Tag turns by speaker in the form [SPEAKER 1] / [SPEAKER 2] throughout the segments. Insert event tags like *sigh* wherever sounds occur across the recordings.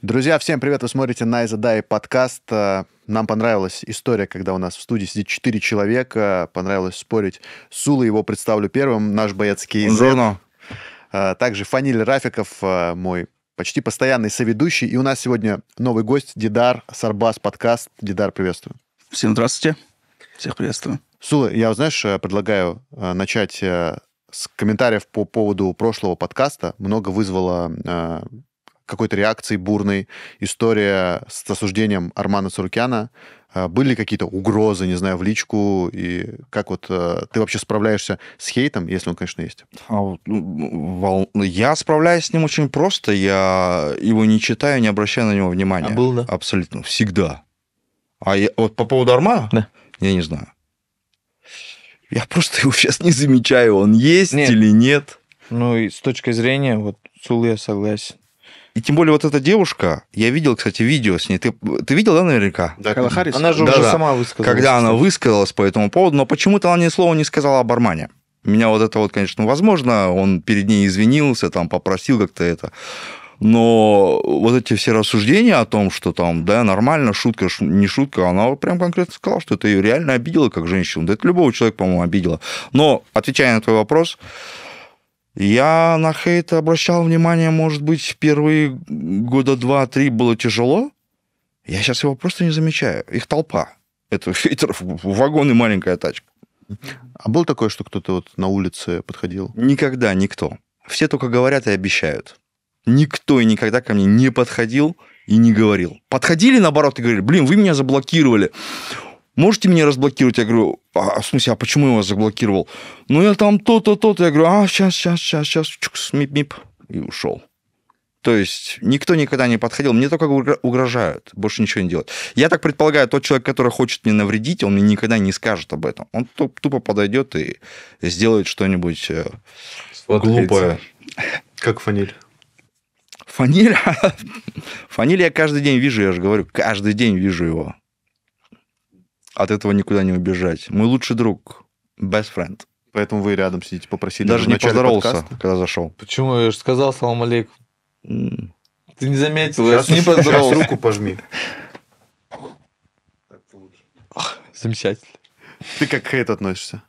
[SPEAKER 1] Друзья, всем привет! Вы смотрите Найза Дай подкаст. Э, нам понравилась история, когда у нас в студии сидит четыре человека. Понравилось спорить. Сула его представлю первым, наш боец Кейзен. Э, также Фаниль Рафиков, э, мой почти постоянный соведущий. И у нас сегодня новый гость Дидар Сарбас подкаст. Дидар, приветствую. Всем здравствуйте. Всех приветствую. Сула, я, знаешь, предлагаю начать с комментариев по поводу прошлого подкаста много вызвало какой-то реакции бурной, история с осуждением Армана Сарукяна, а, были какие-то угрозы, не знаю, в личку? И как вот э, ты вообще справляешься с хейтом, если он, конечно, есть?
[SPEAKER 2] А ну, ну, я справляюсь с ним очень просто. Я его не читаю, не обращаю на него внимания. А был, да? Абсолютно. Всегда. А я, вот по поводу Армана? Да. Я не знаю. Я просто его сейчас не замечаю, он есть нет. или нет. Ну и с точки зрения, вот, Сулы я согласен. И тем более вот эта девушка, я видел, кстати, видео с ней. Ты, ты видел, да, наверняка? Да, Кайла Харрис. Она же да, уже да. сама высказалась. Когда она высказалась по этому поводу, но почему-то она ни слова не сказала об Армане. Меня вот это вот, конечно, возможно, он перед ней извинился, там, попросил как-то это. Но вот эти все рассуждения о том, что там, да, нормально, шутка, не шутка, она прям конкретно сказала, что это ее реально обидело как женщину. Да это любого человека, по-моему, обидело. Но, отвечая на твой вопрос, я на хейт обращал внимание, может быть, первые года два-три было тяжело. Я сейчас его просто не замечаю. Их толпа. Это хейтеров, вагон и маленькая тачка. А было такое, что кто-то вот на улице подходил? Никогда никто. Все только говорят и обещают. Никто и никогда ко мне не подходил и не говорил. Подходили, наоборот, и говорили, блин, вы меня заблокировали можете меня разблокировать? Я говорю, а, в смысле, а почему я вас заблокировал? Ну, я там то-то, то-то. Я говорю, а, сейчас, сейчас, сейчас, сейчас, чукс, мип-мип. И ушел. То есть никто никогда не подходил. Мне только угрожают, больше ничего не делают. Я так предполагаю, тот человек, который хочет мне навредить, он мне никогда не скажет об этом. Он тупо подойдет и сделает что-нибудь э, глупое. Как фаниль? Фаниль? *laughs* Фаниль я каждый день вижу, я же говорю, каждый день вижу его. От этого никуда не убежать. Мой лучший друг, best friend. Поэтому вы рядом сидите, попросили. Даже не поздоровался, подкаста. когда зашел.
[SPEAKER 3] Почему? Я же сказал, салам алейкум. Mm. Ты не заметил, сейчас, я не *laughs* поздоровался. Сейчас
[SPEAKER 1] руку пожми. Замечательно. Ты как к хейт относишься?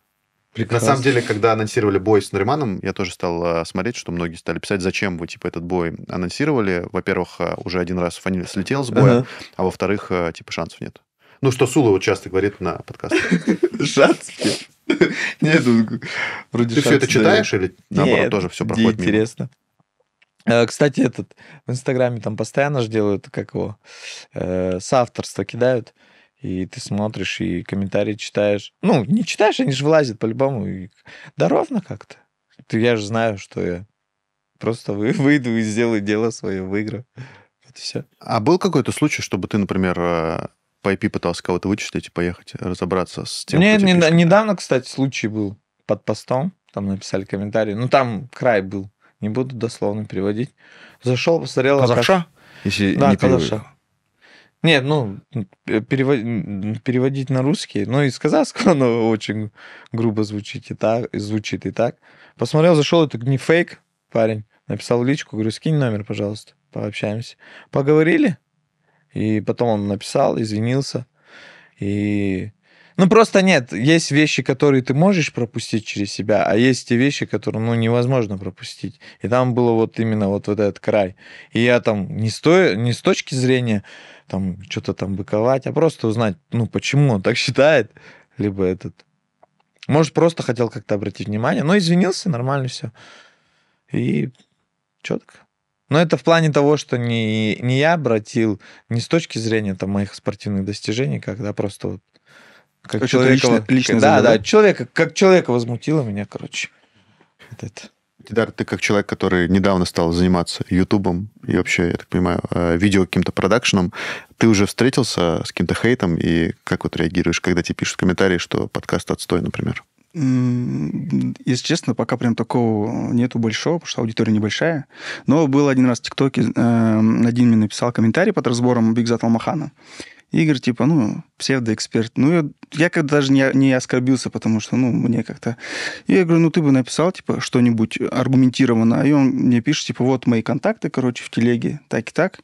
[SPEAKER 1] Прекрасно. На самом деле, когда анонсировали бой с Нуриманом, я тоже стал э, смотреть, что многие стали писать, зачем вы, типа, этот бой анонсировали. Во-первых, э, уже один раз Фаниль слетел с боя, uh-huh. а во-вторых, э, типа, шансов нет. Ну, что Сула вот часто говорит на подкастах. *laughs* Шацкий. Нет, ну, вроде Ты все это читаешь или наоборот тоже все проходит интересно.
[SPEAKER 3] Э, кстати, этот в Инстаграме там постоянно же делают, как его, э, с авторства кидают, и ты смотришь и комментарии читаешь. Ну, не читаешь, они же вылазят по-любому. И... Да ровно как-то. Я же знаю, что я просто вы, *laughs* выйду и сделаю дело свое, выиграю.
[SPEAKER 1] Это все. А был какой-то случай, чтобы ты, например, э, по IP пытался кого-то вычислить и поехать разобраться с тем, Мне не,
[SPEAKER 3] недавно, кстати, случай был под постом, там написали комментарий, ну там край был, не буду дословно переводить. Зашел, посмотрел... Казахша?
[SPEAKER 2] Если да, не казахша.
[SPEAKER 3] Нет, ну, переводить на русский, ну, из казахского *laughs* оно очень грубо звучит и так, звучит и так. Посмотрел, зашел, это не фейк, парень, написал личку, говорю, скинь номер, пожалуйста, пообщаемся. Поговорили, и потом он написал, извинился. И... Ну, просто нет, есть вещи, которые ты можешь пропустить через себя, а есть те вещи, которые, ну, невозможно пропустить. И там было вот именно вот, вот этот край. И я там не, сто... не с точки зрения там что-то там быковать, а просто узнать, ну, почему он так *laughs* считает, либо этот... Может, просто хотел как-то обратить внимание, но извинился, нормально все. И четко. Но это в плане того, что не, не я обратил, не с точки зрения там, моих спортивных достижений, когда просто вот как короче, человека, лично, лично да, да, да, человека, как человека возмутило меня, короче. Вот это.
[SPEAKER 1] Дидар, ты как человек, который недавно стал заниматься Ютубом и вообще, я так понимаю, э, видео каким-то продакшеном, ты уже встретился с каким-то хейтом и как вот реагируешь, когда тебе пишут комментарии, что подкаст отстой, например?
[SPEAKER 4] Если честно, пока прям такого нету большого, потому что аудитория небольшая. Но был один раз в ТикТоке, эм, один мне написал комментарий под разбором Бигзат Алмахана. Игорь, типа, ну, псевдоэксперт. Ну, я, я как даже не, не оскорбился, потому что, ну, мне как-то... Я говорю, ну, ты бы написал, типа, что-нибудь аргументированно. И он мне пишет, типа, вот мои контакты, короче, в телеге, так и так.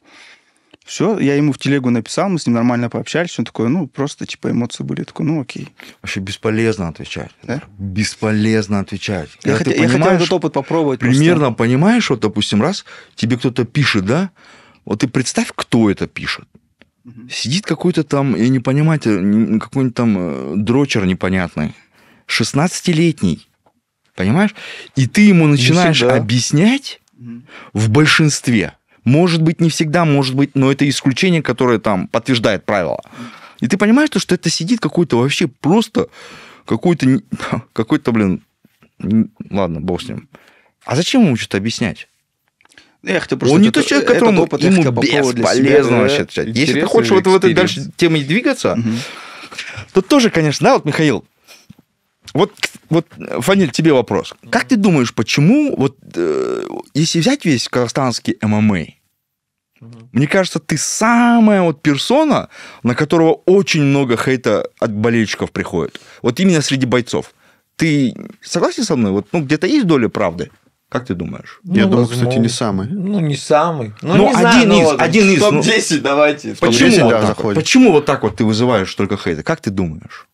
[SPEAKER 4] Все, я ему в телегу написал, мы с ним нормально пообщались, он такой, ну, просто, типа, эмоции были, я такой,
[SPEAKER 2] ну, окей. Вообще бесполезно отвечать. Да? Бесполезно отвечать. Я, хот... я хотел этот опыт попробовать. Примерно просто. понимаешь, вот, допустим, раз тебе кто-то пишет, да, вот ты представь, кто это пишет. Угу. Сидит какой-то там, я не понимаю, какой-нибудь там э, дрочер непонятный, 16-летний, понимаешь? И ты ему начинаешь объяснять угу. в большинстве – может быть, не всегда, может быть, но это исключение, которое там подтверждает правило. И ты понимаешь, то, что это сидит какой-то вообще просто какой-то, *laughs* какой-то, блин, ладно, бог с ним. А зачем ему что-то объяснять? Эх, ну, ты просто он не тот человек, э, которому опыт ему бесполезно вообще отвечать. Если ты хочешь вот в этой дальше теме двигаться, угу. то тоже, конечно, да, вот, Михаил, вот, вот, Фаниль, тебе вопрос. Как ты думаешь, почему, вот, э, если взять весь казахстанский ММА, мне кажется, ты самая вот персона, на которого очень много хейта от болельщиков приходит. Вот именно среди бойцов. Ты согласен со мной? Вот ну, где-то есть доля правды? Как ты думаешь? Ну, Я думаю, кстати, ну, не самый.
[SPEAKER 3] Ну, не самый. Ну, ну не один ну, знаю, из, ну, один из. Топ-10 ну, давайте. В почему, 10, вот да, так,
[SPEAKER 2] почему вот так вот ты вызываешь только хейта? Как ты думаешь?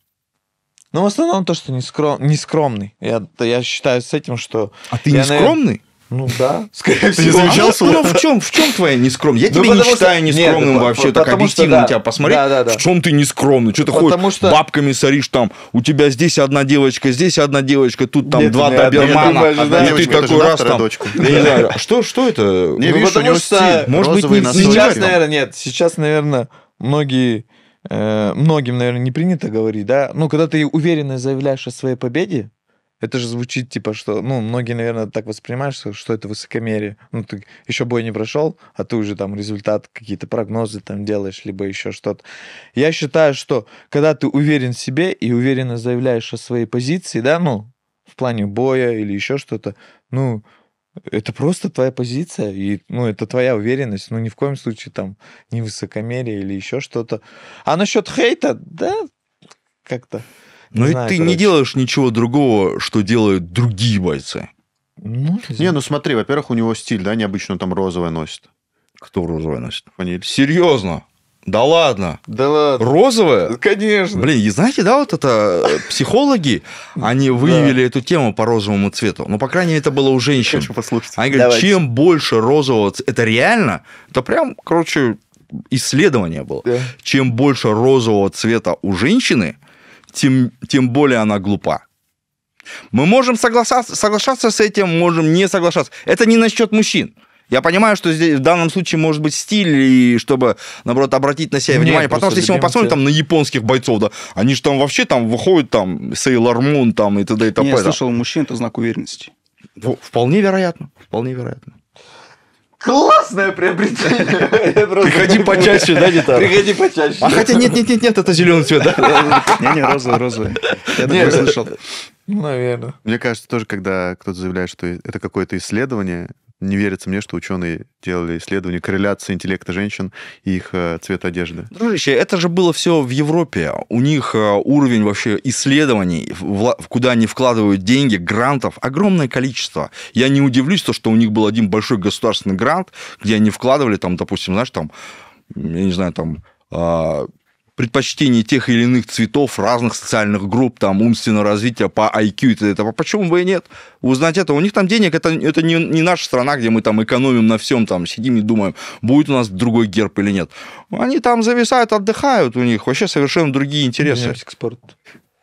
[SPEAKER 3] Ну, в основном то, что не, скром... не скромный.
[SPEAKER 2] Я, я считаю с этим, что... А ты я, не скромный? Ну да, *laughs* скорее Ты всего. замечал ну, свой? Ну, в чем, в чем твоя нескромность? Я ну, тебя не считаю что... нескромным Нет, вообще, так объективно что, да. тебя посмотреть. Да, да, да. В чем ты нескромный? Что ты потому ходишь что... бабками соришь там, у тебя здесь одна девочка, здесь одна девочка, тут там Нет, два не, добермана, думаю, да, и ты такой раз там. *laughs* что, что это? Не ну, потому что, может быть, не сейчас, наверное,
[SPEAKER 3] нет, сейчас, наверное, многие э, многим, наверное, не принято говорить, да, Ну когда ты уверенно заявляешь о своей победе, это же звучит типа, что, ну, многие, наверное, так воспринимают, что, что это высокомерие. Ну, ты еще бой не прошел, а ты уже там результат, какие-то прогнозы там делаешь, либо еще что-то. Я считаю, что когда ты уверен в себе и уверенно заявляешь о своей позиции, да, ну, в плане боя или еще что-то, ну, это просто твоя позиция, и, ну, это твоя уверенность, ну, ни в коем случае там не высокомерие или еще что-то. А насчет хейта, да, как-то...
[SPEAKER 2] Но ну ведь ты короче. не делаешь ничего другого, что делают другие бойцы.
[SPEAKER 3] Ну,
[SPEAKER 1] не, ну смотри, во-первых, у него стиль, да, необычно там розовое носит. Кто розовое носит?
[SPEAKER 2] Фаниль. Серьезно? Да ладно. Да ладно. Розовое? Конечно. Блин, и знаете, да, вот это э, психологи, *laughs* они выявили да. эту тему по розовому цвету. Ну, по крайней мере, это было у женщин. Хочу послушать. Они говорят, Давайте. чем больше розового цвета, это реально, это прям, короче, исследование было. Да. Чем больше розового цвета у женщины, тем, тем более она глупа. Мы можем соглашаться, соглашаться с этим, можем не соглашаться. Это не насчет мужчин. Я понимаю, что здесь в данном случае может быть стиль, и чтобы, наоборот, обратить на себя Нет, внимание. Потому что если мы посмотрим там на японских бойцов, да, они же там вообще там выходят там Сейлор Мун там и т.д. и т.п. Я слышал, у мужчин это знак уверенности. Вполне вероятно, вполне вероятно.
[SPEAKER 3] Классное приобретение. Приходи почаще, да, Гитара? Приходи почаще. А хотя нет, нет, нет, нет, это зеленый цвет, да? Не, не, розовый, розовый. Я такое слышал. Наверное.
[SPEAKER 1] Мне кажется, тоже, когда кто-то заявляет, что это какое-то исследование, не верится мне, что ученые делали исследование корреляции интеллекта
[SPEAKER 2] женщин и их э, цвет одежды. Дружище, это же было все в Европе. У них э, уровень вообще исследований, куда они вкладывают деньги, грантов, огромное количество. Я не удивлюсь, то, что у них был один большой государственный грант, где они вкладывали, там, допустим, знаешь, там, я не знаю, там а, предпочтение тех или иных цветов, разных социальных групп, там, умственного развития по IQ и т.д. А почему бы и нет? Узнать это. У них там денег, это, это не, не наша страна, где мы там экономим на всем, там, сидим и думаем, будет у нас другой герб или нет. Они там зависают, отдыхают, у них вообще совершенно другие интересы. Вернемся к спорту.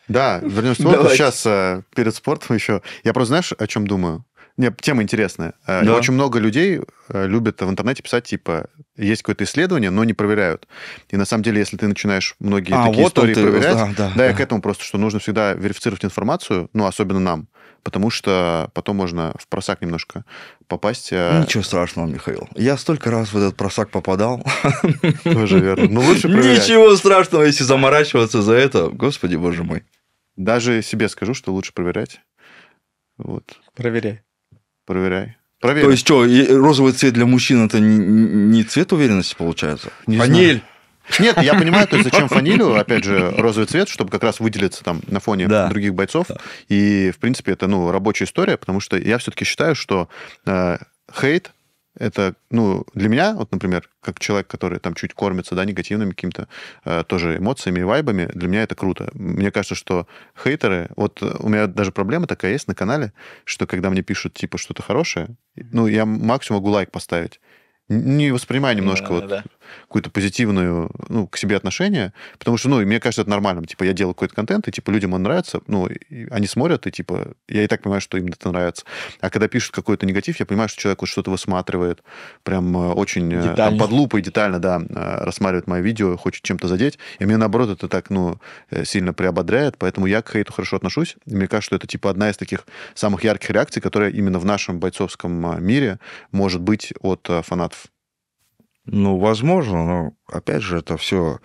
[SPEAKER 2] Да, вернемся к спорту. Сейчас э, перед спортом еще. Я просто, знаешь, о чем думаю?
[SPEAKER 1] Нет, тема интересная. Э, да. очень много людей э, любят в интернете писать, типа, есть какое-то исследование, но не проверяют. И на самом деле, если ты начинаешь многие а, такие вот истории ты... проверять, да, да, да, я к этому просто, что нужно всегда верифицировать информацию, ну, особенно нам, потому что потом можно
[SPEAKER 2] в просак немножко попасть. Э, Ничего страшного, Михаил. Я столько раз в этот просак попадал. *laughs* Тоже верно. Ну, лучше проверять. Ничего страшного, если заморачиваться за это. Господи, боже мой. Даже себе скажу, что лучше проверять. Вот. Проверяй проверяй. Проверь. То есть что, розовый цвет для мужчин это не цвет уверенности получается? Не Фаниль.
[SPEAKER 1] Знаю. Нет, я понимаю, то есть зачем *laughs* фанилю, опять
[SPEAKER 2] же, розовый цвет, чтобы как раз
[SPEAKER 1] выделиться там на фоне да. других бойцов. Да. И, в принципе, это, ну, рабочая история, потому что я все-таки считаю, что э, хейт это, ну, для меня, вот, например, как человек, который там чуть кормится, да, негативными какими-то э, тоже эмоциями и вайбами, для меня это круто. Мне кажется, что хейтеры... Вот э, у меня даже проблема такая есть на канале, что когда мне пишут, типа, что-то хорошее, ну, я максимум могу лайк поставить. Не воспринимаю немножко да, вот... Да какую-то позитивную, ну, к себе отношение, потому что, ну, мне кажется, это нормальным. Типа, я делаю какой-то контент, и, типа, людям он нравится, ну, они смотрят, и, типа, я и так понимаю, что им это нравится. А когда пишут какой-то негатив, я понимаю, что человек вот что-то высматривает, прям э, очень э, там, под лупой детально, да, э, рассматривает мое видео, хочет чем-то задеть, и мне, наоборот, это так, ну, сильно приободряет, поэтому я к хейту хорошо отношусь, и мне кажется, что это, типа, одна из таких самых ярких реакций, которая именно
[SPEAKER 2] в нашем бойцовском мире может быть от фанатов. Ну, возможно, но опять же, это все.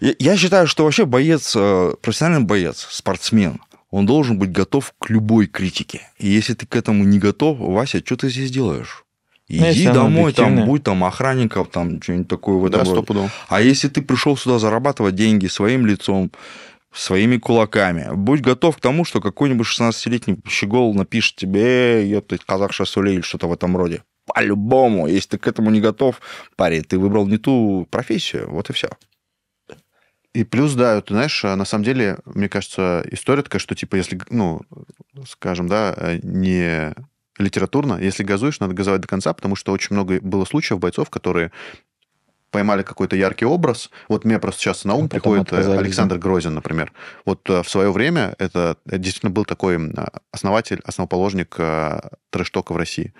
[SPEAKER 2] Я считаю, что вообще боец, э, профессиональный боец, спортсмен, он должен быть готов к любой критике. И если ты к этому не готов, Вася, что ты здесь делаешь? Ну, Иди ну, домой, там, будь там охранников, там что-нибудь такое в этом да, роде. А если ты пришел сюда зарабатывать деньги своим лицом, своими кулаками. Будь готов к тому, что какой-нибудь 16-летний щегол напишет тебе, «Эй, я, ты казах шасулей» или что-то в этом роде по-любому. А если ты к этому не готов, парень, ты выбрал не ту профессию, вот и все. И плюс, да, ты знаешь, э, на самом деле,
[SPEAKER 1] мне кажется, история такая, что, типа, если, ну, скажем, да, э, не литературно, если газуешь, надо газовать до конца, потому что очень много было случаев бойцов, которые поймали какой-то яркий образ. Вот мне просто сейчас на ум а приходит э, Александр Грозин, например. Вот в свое время это действительно был такой основатель, основоположник трэш в России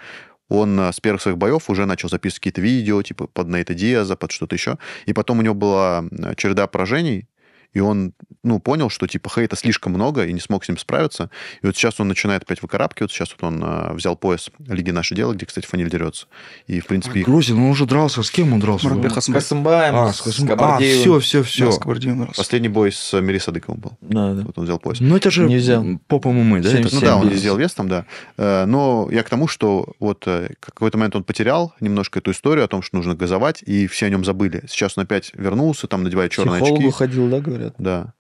[SPEAKER 1] он э, с первых своих боев уже начал записывать какие-то видео, типа под Нейта Диаза, под что-то еще. И потом у него была череда поражений, и он, ну, понял, что, типа, хейта слишком много, и не смог с ним справиться. И вот сейчас он начинает опять выкарабкиваться, сейчас вот он э, взял пояс Лиги «Наше дело», где, кстати, Фаниль дерется. И, в принципе... А, их... Грузин, он уже дрался, с кем он дрался? Марат с Касымбаем,
[SPEAKER 2] а, с Касымбаем. А, все, все, все. Да, с Кабардиевым
[SPEAKER 1] Последний бой с э, Мири Садыковым был. Да, да. Вот он взял пояс. Ну, это же не взял.
[SPEAKER 2] по ММА, да? 7, ну, да, он 10. сделал
[SPEAKER 1] вес там, да. Э, но я к тому, что вот э, какой-то момент он потерял немножко эту историю о том, что нужно газовать, и все о нем забыли. Сейчас он опять вернулся, там надевает черные Психологу
[SPEAKER 3] очки. ходил, да, говорит? лет.
[SPEAKER 1] Да.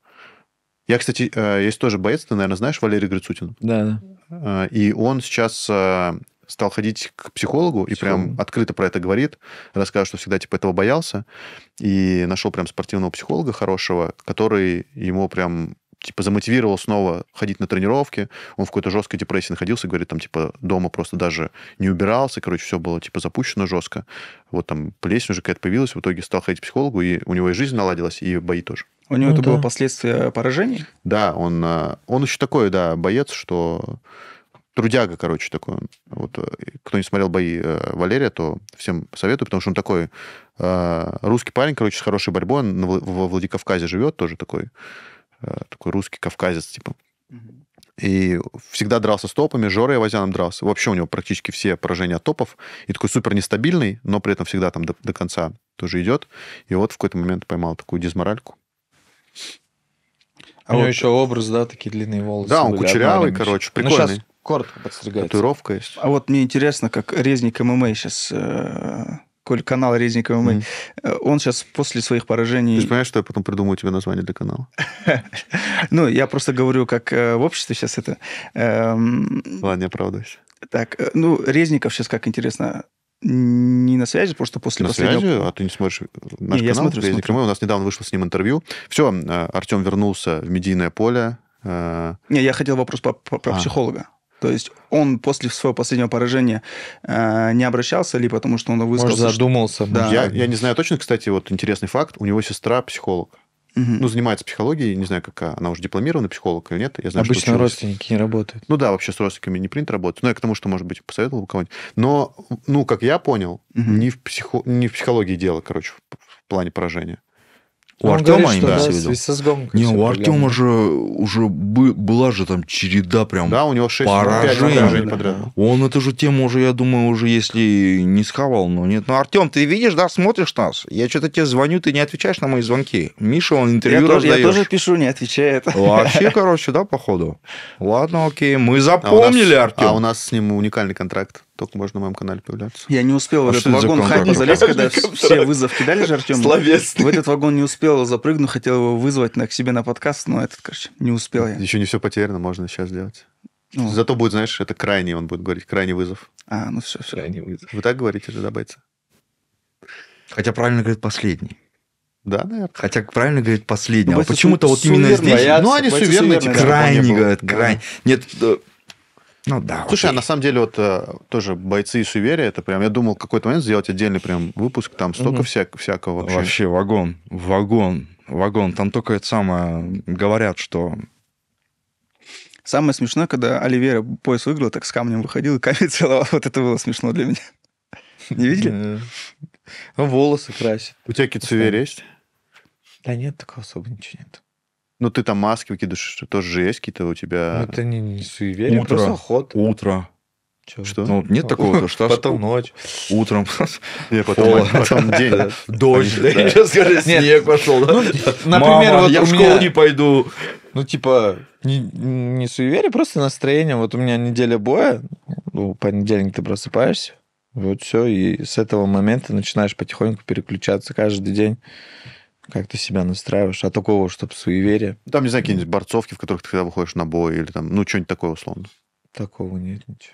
[SPEAKER 1] Я, кстати, э, есть тоже боец, ты, наверное, знаешь, Валерий Грицутин. Да, да. Э, и он сейчас э, стал ходить к психологу, психологу и прям открыто про это говорит, рассказывает, что всегда типа этого боялся, и нашел прям спортивного психолога хорошего, который ему прям типа замотивировал снова ходить на тренировки. Он в какой-то жесткой депрессии находился, говорит, там, типа, дома просто даже не убирался, короче, все было, типа, запущено жестко. Вот там плесень уже какая-то появилась, в итоге стал ходить к психологу, и у него и жизнь наладилась, и бои тоже. У него ну, это да. было последствия поражений? Да, он, э, он еще такой, да, боец, что трудяга, короче, такой. Вот, э, кто не смотрел бои э, Валерия, то всем советую, потому что он такой э, русский парень, короче, с хорошей борьбой, он в Владикавказе живет, тоже такой Э, такой русский кавказец, типа. И всегда дрался с топами, Жора Ивазяном дрался. Вообще у него практически все поражения от топов. И такой супер нестабильный, но при этом всегда там до, до конца тоже идет. И вот в какой-то момент поймал такую дизморальку.
[SPEAKER 3] А у него вот... еще образ, да, такие длинные волосы. Да, он были, кучерявый, короче, ну, прикольный. Ну, сейчас коротко подстригается. Татуировка есть.
[SPEAKER 4] А вот мне интересно, как резник ММА сейчас э, коль канал Резникова мы, mm он сейчас после своих поражений... Ты же
[SPEAKER 1] понимаешь, что я потом придумаю тебе название для канала? *laughs*
[SPEAKER 4] Ну, я просто говорю, как э, в обществе сейчас это... Эм,
[SPEAKER 1] Ладно, не оправдывайся.
[SPEAKER 4] Так, э, ну, Резников сейчас как интересно не на связи, потому что после на последнего... связи? А
[SPEAKER 1] ты не смотришь наш не, канал? Я смотрю, Резников смотрю. Мой. У нас недавно вышло с ним интервью. Все, Артем вернулся в медийное поле. Не,
[SPEAKER 4] я хотел вопрос про, про а. психолога.
[SPEAKER 1] То есть он после своего
[SPEAKER 4] последнего поражения э, не обращался ли, потому что он высказался... Может, задумался. Что... Да. Я, я
[SPEAKER 1] не знаю точно, кстати, вот интересный факт. У него сестра психолог. Угу. Ну, занимается психологией, не знаю, какая. Она уже дипломированная психолог или нет. Я знаю, Обычно что
[SPEAKER 3] родственники не работают.
[SPEAKER 1] Ну да, вообще с родственниками не принято работать. Но ну, я к тому, что, может быть, посоветовал бы кого-нибудь. Но, ну, как я понял, угу. не, в психо... не в психологии дело,
[SPEAKER 2] короче, в плане поражения у Он Артема говорит, что, они с изгом, Не, у Артема же уже бы, была же там череда прям Да, у него 6 поражений. Он эту же тему уже, я думаю, уже если не схавал, но нет. Ну, Артем, ты видишь, да, смотришь нас? Я что-то тебе звоню, ты не отвечаешь на мои звонки. Миша, он интервью я раздаешь. я тоже пишу, не отвечает. Вообще, *laughs* короче, да, походу. Ладно, окей, мы а запомнили, а Артем. А у нас с ним
[SPEAKER 1] уникальный контракт. Только можно на моем канале появляться. Я не успел а в этот вагон хайпа залезть, когда все вызовки дали же Артему. Словесный. В
[SPEAKER 4] этот вагон не успел, запрыгнуть, хотел его вызвать на, к себе на подкаст, но этот,
[SPEAKER 1] короче, не успел я. Еще не все потеряно, можно сейчас сделать. Ну. Зато будет, знаешь, это крайний, он будет говорить, крайний вызов. А, ну все, все. Крайний вызов. Вы так говорите же, да, бойцы? Хотя правильно
[SPEAKER 2] говорит последний. Да, наверное. Хотя правильно говорит последний. Ну, а почему-то вот именно здесь... Боятся, ну, они суверенные. крайний говорят, крайне. Нет, э, ну да.
[SPEAKER 1] Слушай, а окей. а на самом деле вот э, тоже бойцы и суверия, это прям, я думал, какой-то момент сделать отдельный прям выпуск, там столько угу. вся,
[SPEAKER 2] всякого вообще. Вообще вагон, вагон, вагон. Там только это самое, говорят, что...
[SPEAKER 4] Самое смешное, когда Оливера пояс выиграл, так с камнем выходил, и камень *laughs* целовал. Вот это было смешно для меня. *laughs* Не видели? Ну, волосы красит.
[SPEAKER 1] У тебя кицувер есть?
[SPEAKER 3] Да нет, такого особо ничего нет.
[SPEAKER 1] Ну, ты там маски выкидываешь, тоже есть какие-то у тебя... Ну, это не, не суеверие, утро, просто ход. Утро.
[SPEAKER 3] Чего? Что? Ну, нет такого, что Потом ночь.
[SPEAKER 2] Утром. Не, потом, потом день. Дождь. Да, сейчас скажи, снег пошел. Ну, например, вот я в школу не пойду.
[SPEAKER 3] Ну, типа, не, не суеверие, просто настроение. Вот у меня неделя боя, ну, понедельник ты просыпаешься, вот все, и с этого момента начинаешь потихоньку переключаться каждый день как ты себя настраиваешь, а такого, чтобы суеверие. Там,
[SPEAKER 1] не знаю, какие-нибудь борцовки, в которых ты когда выходишь на бой, или там, ну, что-нибудь такое условно.
[SPEAKER 3] Такого нет ничего.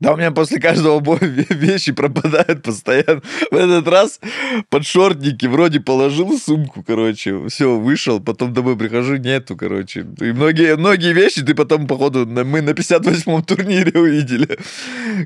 [SPEAKER 3] Да, у меня после каждого боя вещи пропадают постоянно. В этот раз подшортники вроде положил сумку, короче, все, вышел, потом домой прихожу, нету, короче. И многие, многие вещи ты потом, походу, на, мы на 58-м *laughs* турнире увидели,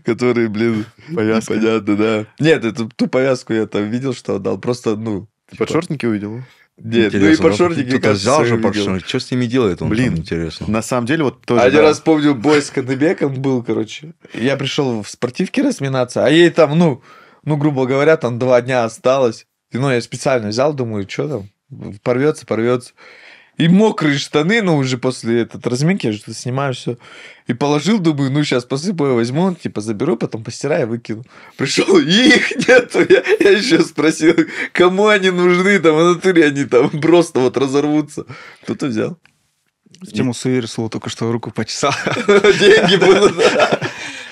[SPEAKER 3] которые, блин, повязка. понятно, да. Нет, эту ту повязку я там видел, что отдал, просто, ну, ты типа... подшортники увидел? Нет, интересно, ну и подшортники. Кто-то взял же подшортники.
[SPEAKER 2] Что с ними делает он? Блин, там, интересно. На самом деле, вот тоже... Один да. раз
[SPEAKER 3] помню, бой с Канебеком был, короче. Я пришел в спортивке разминаться, а ей там, ну, ну, грубо говоря, там два дня осталось. Ну, я специально взял, думаю, что там, порвется, порвется. И мокрые штаны, ну, уже после этот разминки, я что-то снимаю все. И положил, думаю, ну, сейчас посыпаю, возьму, типа, заберу, потом постираю, выкину. Пришел, их нету. Я, я еще спросил, кому они нужны, там, в натуре они там *laughs* просто вот разорвутся. Кто-то взял.
[SPEAKER 4] В тему суверсло только что руку почесал. *laughs* Деньги будут.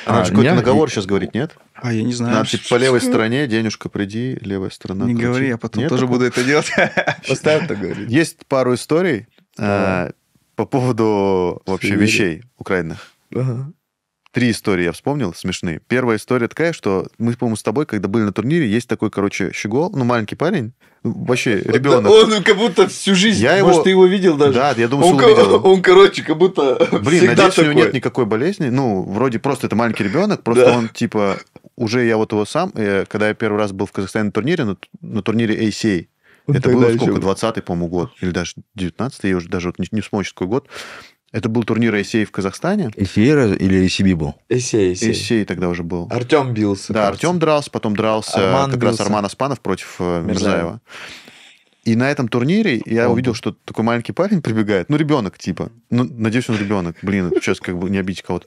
[SPEAKER 4] Она а, же какой-то наговор сейчас
[SPEAKER 1] говорит, нет? А, я не знаю. Надо, типа, по левой стороне, денежка, приди, левая сторона. Не говори, я потом тоже буду это делать. *laughs* Поставь так говорить. Есть пару историй э, по поводу вообще вещей украинных. Три истории я вспомнил, смешные. Первая история такая, что мы, по-моему, с тобой, когда были на турнире, есть такой, короче, щегол, ну, маленький парень, ну, вообще *laughs* ребенок. Он
[SPEAKER 3] как будто всю жизнь, я может, его... ты его видел даже? Да, я думаю, он, что он Он, короче, как будто Блин, надеюсь, такой. у него нет
[SPEAKER 1] никакой болезни. Ну, вроде просто это маленький ребенок, просто да. он, типа, уже я вот его сам, э, когда я первый раз был в Казахстане на турнире, на, на турнире ACA,
[SPEAKER 2] он это было сколько, еще...
[SPEAKER 1] 20-й, по-моему, год, или даже 19-й, я уже даже вот не, не вспомню, какой год. Это был турнир ACA в Казахстане.
[SPEAKER 2] ACA или ACB
[SPEAKER 1] был? ACA, ACA. ACA тогда уже был. Артем бился. Да, кажется. Артем дрался, потом дрался Арман как бился. раз Арман Аспанов против э, Мирзаева. И на этом турнире я О. увидел, что такой маленький парень прибегает. Ну, ребенок, типа. Ну, надеюсь, он ребенок. Блин, сейчас как бы не обидеть кого-то.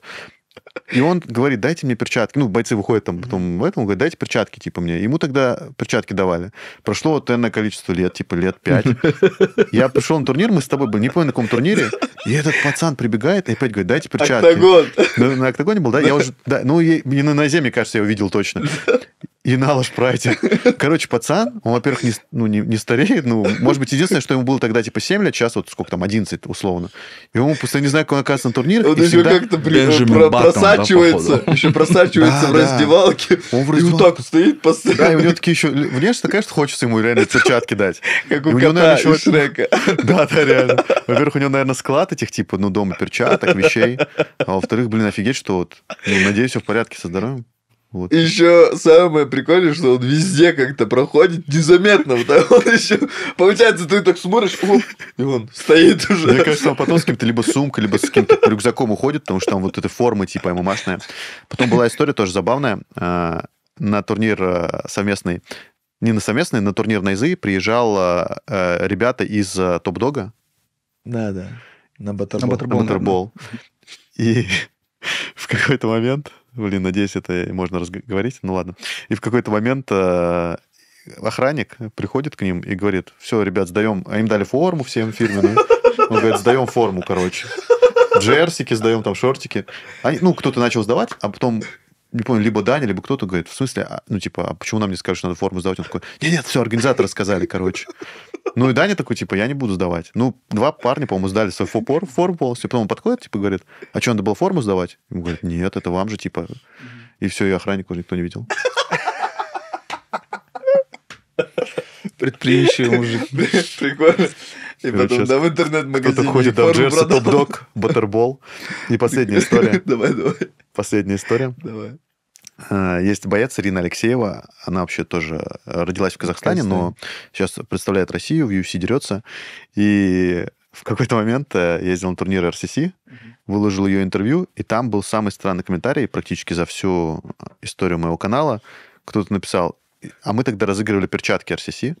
[SPEAKER 1] И он говорит, дайте мне перчатки. Ну, бойцы выходят там потом в этом, говорит, дайте перчатки, типа, мне. Ему тогда перчатки давали. Прошло вот энное количество лет, типа, лет пять. *laughs* Я пришел на турнир, мы с тобой были, не помню, на каком турнире, и этот пацан прибегает и опять говорит, дайте перчатки. Октагон. На, на октагоне был, да? Я уже, да, ну, и, на земле, кажется, я его видел точно. *laughs* И налож прайте. Короче, пацан, он, во-первых, не, ну, не, не стареет, ну, может быть, единственное, что ему было тогда типа 7 лет, сейчас вот сколько там, 11 условно. И он, просто не знаю, как он оказывается на турнирах, он и еще всегда... как-то блин, про- Баттон, просачивается, да, еще просачивается в раздевалке, он в и вот так стоит постоянно. Да, и у него такие еще... Внешне, конечно, хочется ему реально перчатки дать. Как у, у него, наверное, еще... Шрека. *laughs* Да, да, реально. Во-первых, у него, наверное, склад этих типа, ну, дома перчаток, вещей. А во-вторых, блин, офигеть, что вот, ну, надеюсь, все в порядке со здоровьем. Вот.
[SPEAKER 3] Еще самое прикольное, что он везде как-то проходит незаметно. Вот, он еще... Получается, ты так смотришь, оп, и он стоит уже. Мне кажется, он потом
[SPEAKER 1] с кем-то либо сумкой, либо с каким-то рюкзаком уходит, потому что там вот эта форма типа ему машная. Потом была история тоже забавная. А, на турнир а, совместный не на совместный, на турнир на ИЗы приезжал а, ребята из Топ-Дога.
[SPEAKER 3] Да, да. На Баттербол. На Баттербол. И *laughs* в какой-то
[SPEAKER 1] момент Блин, надеюсь, это можно разговорить. Ну ладно. И в какой-то момент э, охранник приходит к ним и говорит, все, ребят, сдаем... А им дали форму всем фирменную. Он говорит, сдаем форму, короче джерсики сдаем, там шортики. Они, ну, кто-то начал сдавать, а потом не помню, либо Даня, либо кто-то говорит, в смысле, а, ну, типа, а почему нам не скажешь, что надо форму сдавать? Он такой, нет-нет, все, организаторы сказали, короче. Ну, и Даня такой, типа, я не буду сдавать. Ну, два парня, по-моему, сдали свою форму, форму полностью. Потом он подходит, типа, говорит, а что, надо было форму сдавать? Ему говорят, нет, это вам же, типа. И все, и охранник уже никто не видел. Предприимчивый мужик. Прикольно. И потом, да, в интернет-магазине. Кто-то ходит в джерси, топ-дог, бутербол. И последняя *laughs* история. Давай, давай. Последняя история. Давай. А, есть боец Ирина Алексеева, она вообще тоже родилась в Казахстане, но сейчас представляет Россию, в UFC дерется. И в какой-то момент э, я ездил на турнир RCC, выложил ее интервью, и там был самый странный комментарий практически за всю историю моего канала. Кто-то написал, а мы тогда разыгрывали перчатки RCC,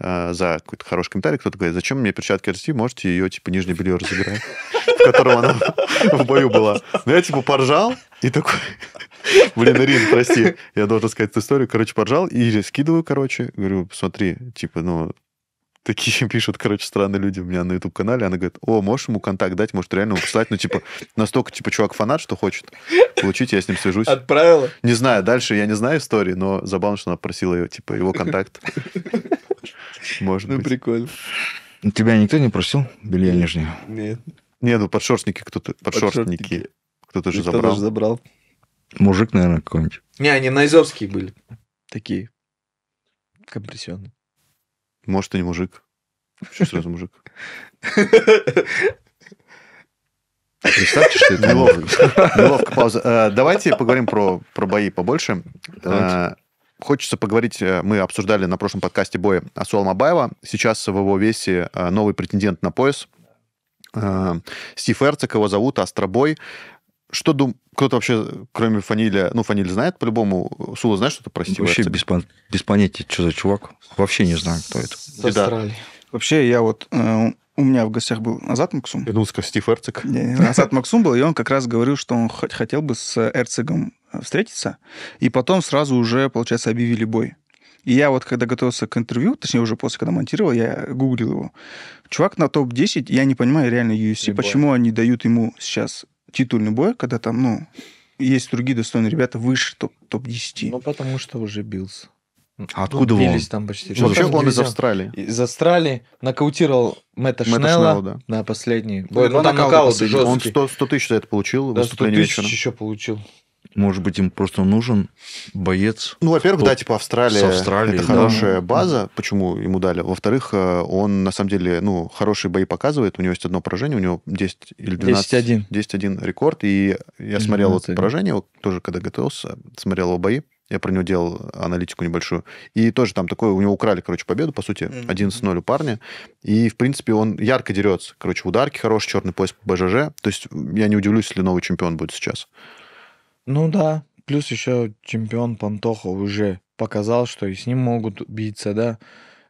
[SPEAKER 1] Э, за какой-то хороший комментарий, кто-то говорит, зачем мне перчатки RC, можете ее, типа, нижнее белье разыграть, *laughs* в котором она *laughs* в бою была. Ну, я, типа, поржал и такой, *laughs* блин, Ирин, прости, я должен сказать эту историю. Короче, поржал и скидываю, короче, говорю, смотри, типа, ну, такие пишут, короче, странные люди у меня на YouTube-канале. Она говорит, о, можешь ему контакт дать, может, реально ему послать Ну, типа, настолько, типа, чувак фанат, что хочет получить, я с ним свяжусь. Отправила? Не знаю, дальше я не знаю истории, но забавно, что она просила, ее, типа, его контакт. Может
[SPEAKER 2] ну, быть. Ну, прикольно. Тебя никто не просил белья нижнее?
[SPEAKER 3] Нет.
[SPEAKER 1] Нет, ну кто-то... Подшерстники. Кто-то же забрал. Кто-то забрал. Мужик, наверное, какой-нибудь.
[SPEAKER 3] Не, они найзовские были. Такие. Компрессионные.
[SPEAKER 1] Может, и не мужик. Почему сразу мужик?
[SPEAKER 2] Представьте, что это неловко. Неловко
[SPEAKER 1] пауза. Э, давайте поговорим про, про бои побольше. Давайте. Э, Хочется поговорить, э, мы обсуждали на прошлом подкасте боя Асуал Мабаева, сейчас в его весе э, новый претендент на пояс, э, Стив Эрцик его зовут, Астробой. Что дум... Кто-то вообще, кроме Фанилия... Ну, Фаниль знает по-любому. Сула знает что-то про Стива Вообще без,
[SPEAKER 2] пон... без понятия, что за чувак. Вообще не знаю, кто это.
[SPEAKER 1] Застрали. Да. Вообще я вот э, у меня в гостях был
[SPEAKER 4] Азат Максум. Я думал, Стив Эрцик. Не, Азат Максум был, и он как раз говорил, что он хоть хотел бы с Эрцигом э, встретиться, и потом сразу уже, получается, объявили бой. И я вот, когда готовился к интервью, точнее, уже после, когда монтировал, я гуглил его. Чувак на топ-10, я не понимаю реально UFC, и почему бой. они дают ему сейчас титульный бой, когда там, ну, есть другие достойные ребята выше топ-10. ну, потому что уже бился. А ну, откуда ну, он? там почти. Ну, вообще он из
[SPEAKER 3] Австралии. Из Австралии. Нокаутировал Мэтта, Шнелла, Шнелла да. на последний.
[SPEAKER 1] Бой, ну, там нокаут Он 100, 100 тысяч за это получил да, 100 тысяч вечером. еще получил.
[SPEAKER 2] Может быть, им просто нужен боец. Ну, во-первых, да, типа Австралия. С Австралии, это хорошая
[SPEAKER 1] база, почему ему дали. Во-вторых, э, он на самом деле, ну, хорошие бои показывает. У него есть одно поражение, у него 10 или 12. 10-1. 10-1 рекорд. И я смотрел 11. вот поражение, тоже когда готовился, смотрел его бои. Я про него делал аналитику небольшую. И тоже там такое, у него украли, короче, победу, по сути, 11-0 у парня. И, в принципе, он ярко дерется. Короче, ударки хороший, черный пояс по БЖЖ. То есть я не удивлюсь, если новый чемпион будет сейчас.
[SPEAKER 3] Ну да. Плюс еще чемпион Пантоха уже показал, что и с ним могут биться, да.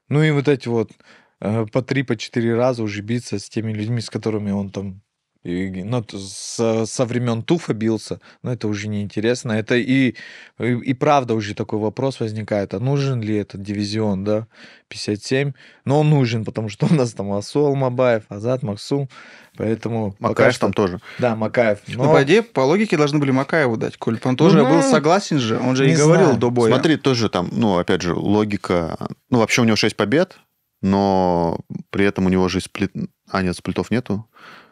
[SPEAKER 3] Ну и вот эти вот э, по три, по четыре раза уже биться с теми людьми, с которыми он там и, ну, со, со времен Туфа бился, но это уже неинтересно. Это и, и, и правда уже такой вопрос возникает, а нужен ли этот дивизион, да, 57? Но он нужен, потому что *laughs* у нас там Асуал Мабаев, Азат Максум, поэтому... Макаев что... там тоже. Да, Макаев. Ну, но... Ну, по
[SPEAKER 4] идее, по логике должны были Макаеву дать, коль он тоже ну, был ну, согласен же, он же и знаю. говорил до боя. Смотри,
[SPEAKER 1] тоже там, ну, опять же, логика... Ну, вообще у него 6 побед, но при этом у него же сплит... А, нет, сплитов нету.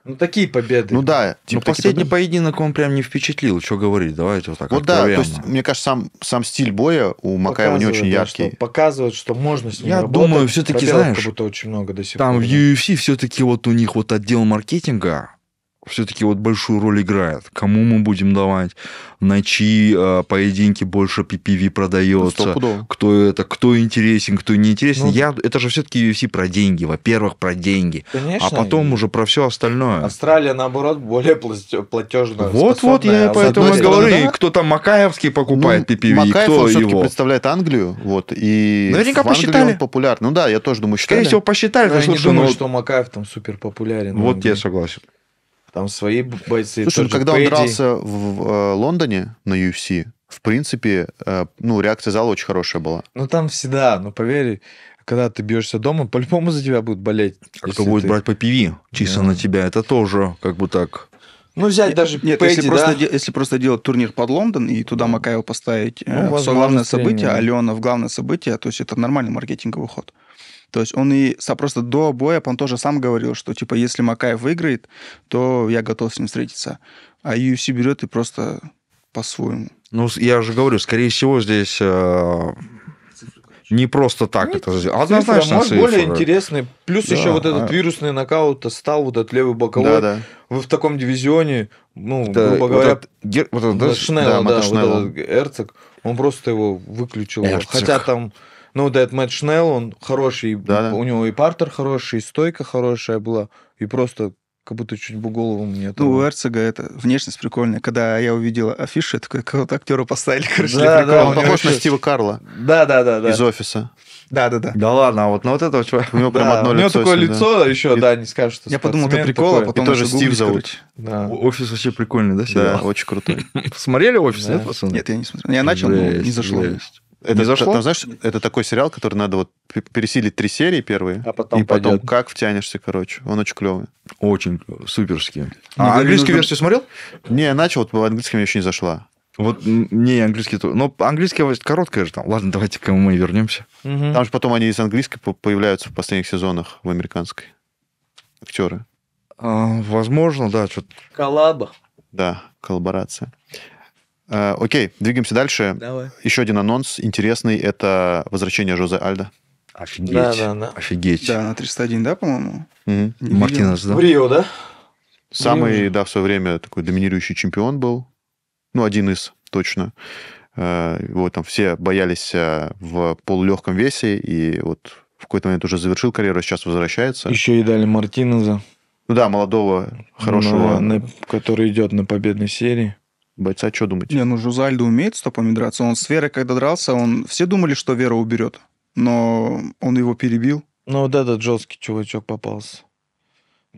[SPEAKER 3] Ну,
[SPEAKER 2] такие победы. Ну да. Типа, ну, последний победы? поединок он прям не впечатлил, что говорить. Давайте вот так. Вот откровенно. да, то есть,
[SPEAKER 1] мне кажется, сам, сам стиль боя у Макаева не очень яркий. Да, что показывает,
[SPEAKER 2] что
[SPEAKER 3] можно с ним Я работать. думаю, все-таки, знаешь, как будто очень много до сих там пор. Там в
[SPEAKER 2] UFC все-таки вот у них вот отдел маркетинга, все-таки вот большую роль играет. Кому мы будем давать, на чьи э, поединки больше PPV продается, ну, кто это, кто интересен, кто не интересен. Ну, Я, это же все-таки UFC про деньги, во-первых, про деньги, конечно, а потом уже про все остальное.
[SPEAKER 3] Австралия, наоборот, более платежная. Вот, вот я а поэтому и говорю, да?
[SPEAKER 2] кто там Макаевский покупает ну, PPV, Макаев, кто он его. представляет Англию, вот, и Наверняка в посчитали. он
[SPEAKER 1] популярен. Ну да, я тоже думаю, считали. Скорее всего, посчитали.
[SPEAKER 2] Но ну, я не ну, думаю, ну, что
[SPEAKER 3] Макаев там супер популярен. Вот я согласен там свои бойцы. Слушай, ну, когда Пэдди. он дрался
[SPEAKER 1] в, в э, Лондоне на UFC, в принципе, э, ну, реакция зала очень хорошая была.
[SPEAKER 3] Ну, там всегда, ну, поверь,
[SPEAKER 2] когда ты бьешься дома, по-любому за тебя будут болеть. А кто будет ты... брать по пиви чисто да. на тебя, это тоже как бы так... Ну, взять даже Нет, Пэдди, если, да? просто,
[SPEAKER 4] если просто делать турнир под Лондон и туда Макаева поставить э, ну, э, главное событие, Алена в главное событие, то есть это нормальный маркетинговый ход. То есть он и просто до боя, он тоже сам говорил, что типа если Макаев выиграет, то я готов с ним встретиться. А UFC берет и просто
[SPEAKER 2] по-своему. Ну, я уже говорю, скорее всего, здесь э, не просто так Нет, ну, это сделано. Однозначно цифра, более интересный. Плюс да, еще вот этот а...
[SPEAKER 3] вирусный нокаут стал, вот этот левый боковой. Да, да. Вы в таком дивизионе, ну, да, грубо говоря, вот этот, вот этот, да, да, да, вот этот Эрцог, он просто его выключил. Эрцог. Хотя там ну, этот Matt Шнелл, он хороший, да, у него и партер хороший, и стойка хорошая была, и просто как будто чуть бы голову мне. Там... Ну, у Эрцога это внешность прикольная. Когда я увидел афишу, я такой,
[SPEAKER 4] какого-то актера поставили, короче, да, прикол. Да, он похож на Стива
[SPEAKER 2] Карла. Да, да, да, да. Из офиса. Да, да, да. Да ладно, а вот на вот этого чувака. У него прям *laughs* одно лицо. У него такое лицо еще, да, не скажешь, что Я подумал, это прикол, а потом тоже Стив зовут. Офис вообще прикольный, да, Да, очень крутой. *laughs* Смотрели офис, нет, пацаны? Нет, я не смотрел. Я начал, но не зашло.
[SPEAKER 1] Это, не зашло? Там, знаешь, это такой сериал, который надо вот пересилить три серии первые, а потом и потом как втянешься, короче. Он очень клевый.
[SPEAKER 2] Очень суперский. А, а английскую нужно... версию смотрел? Не, начал, вот в английском еще не зашла. Вот не английский тоже. Но английская короткая же там. Ладно, давайте к мы вернемся. Угу. Там
[SPEAKER 1] же потом они из английской появляются в последних сезонах в американской. Актеры. А, возможно, да. Что-то... Коллаба. Да, коллаборация. Э, окей, двигаемся дальше. Давай. Еще один анонс интересный. Это возвращение Жозе Альда. Офигеть. Да, да, да. Офигеть. Да, на 301, да, по-моему? Угу. Мартинес, да? В Рио,
[SPEAKER 3] да? Самый,
[SPEAKER 1] Рио да, в свое время такой доминирующий чемпион был. Ну, один из, точно. Вот э, там все боялись э, в полулегком весе, и вот в какой-то момент уже завершил карьеру, а сейчас возвращается. Еще
[SPEAKER 3] и дали Мартинеза. Ну да, молодого, хорошего. На, на, который идет на победной серии бойца, что думаете? Не, ну
[SPEAKER 4] Жузальдо умеет стопами драться. Он с Верой, когда дрался, он... все думали, что Вера уберет,
[SPEAKER 3] но он его перебил. Ну вот этот жесткий чувачок попался.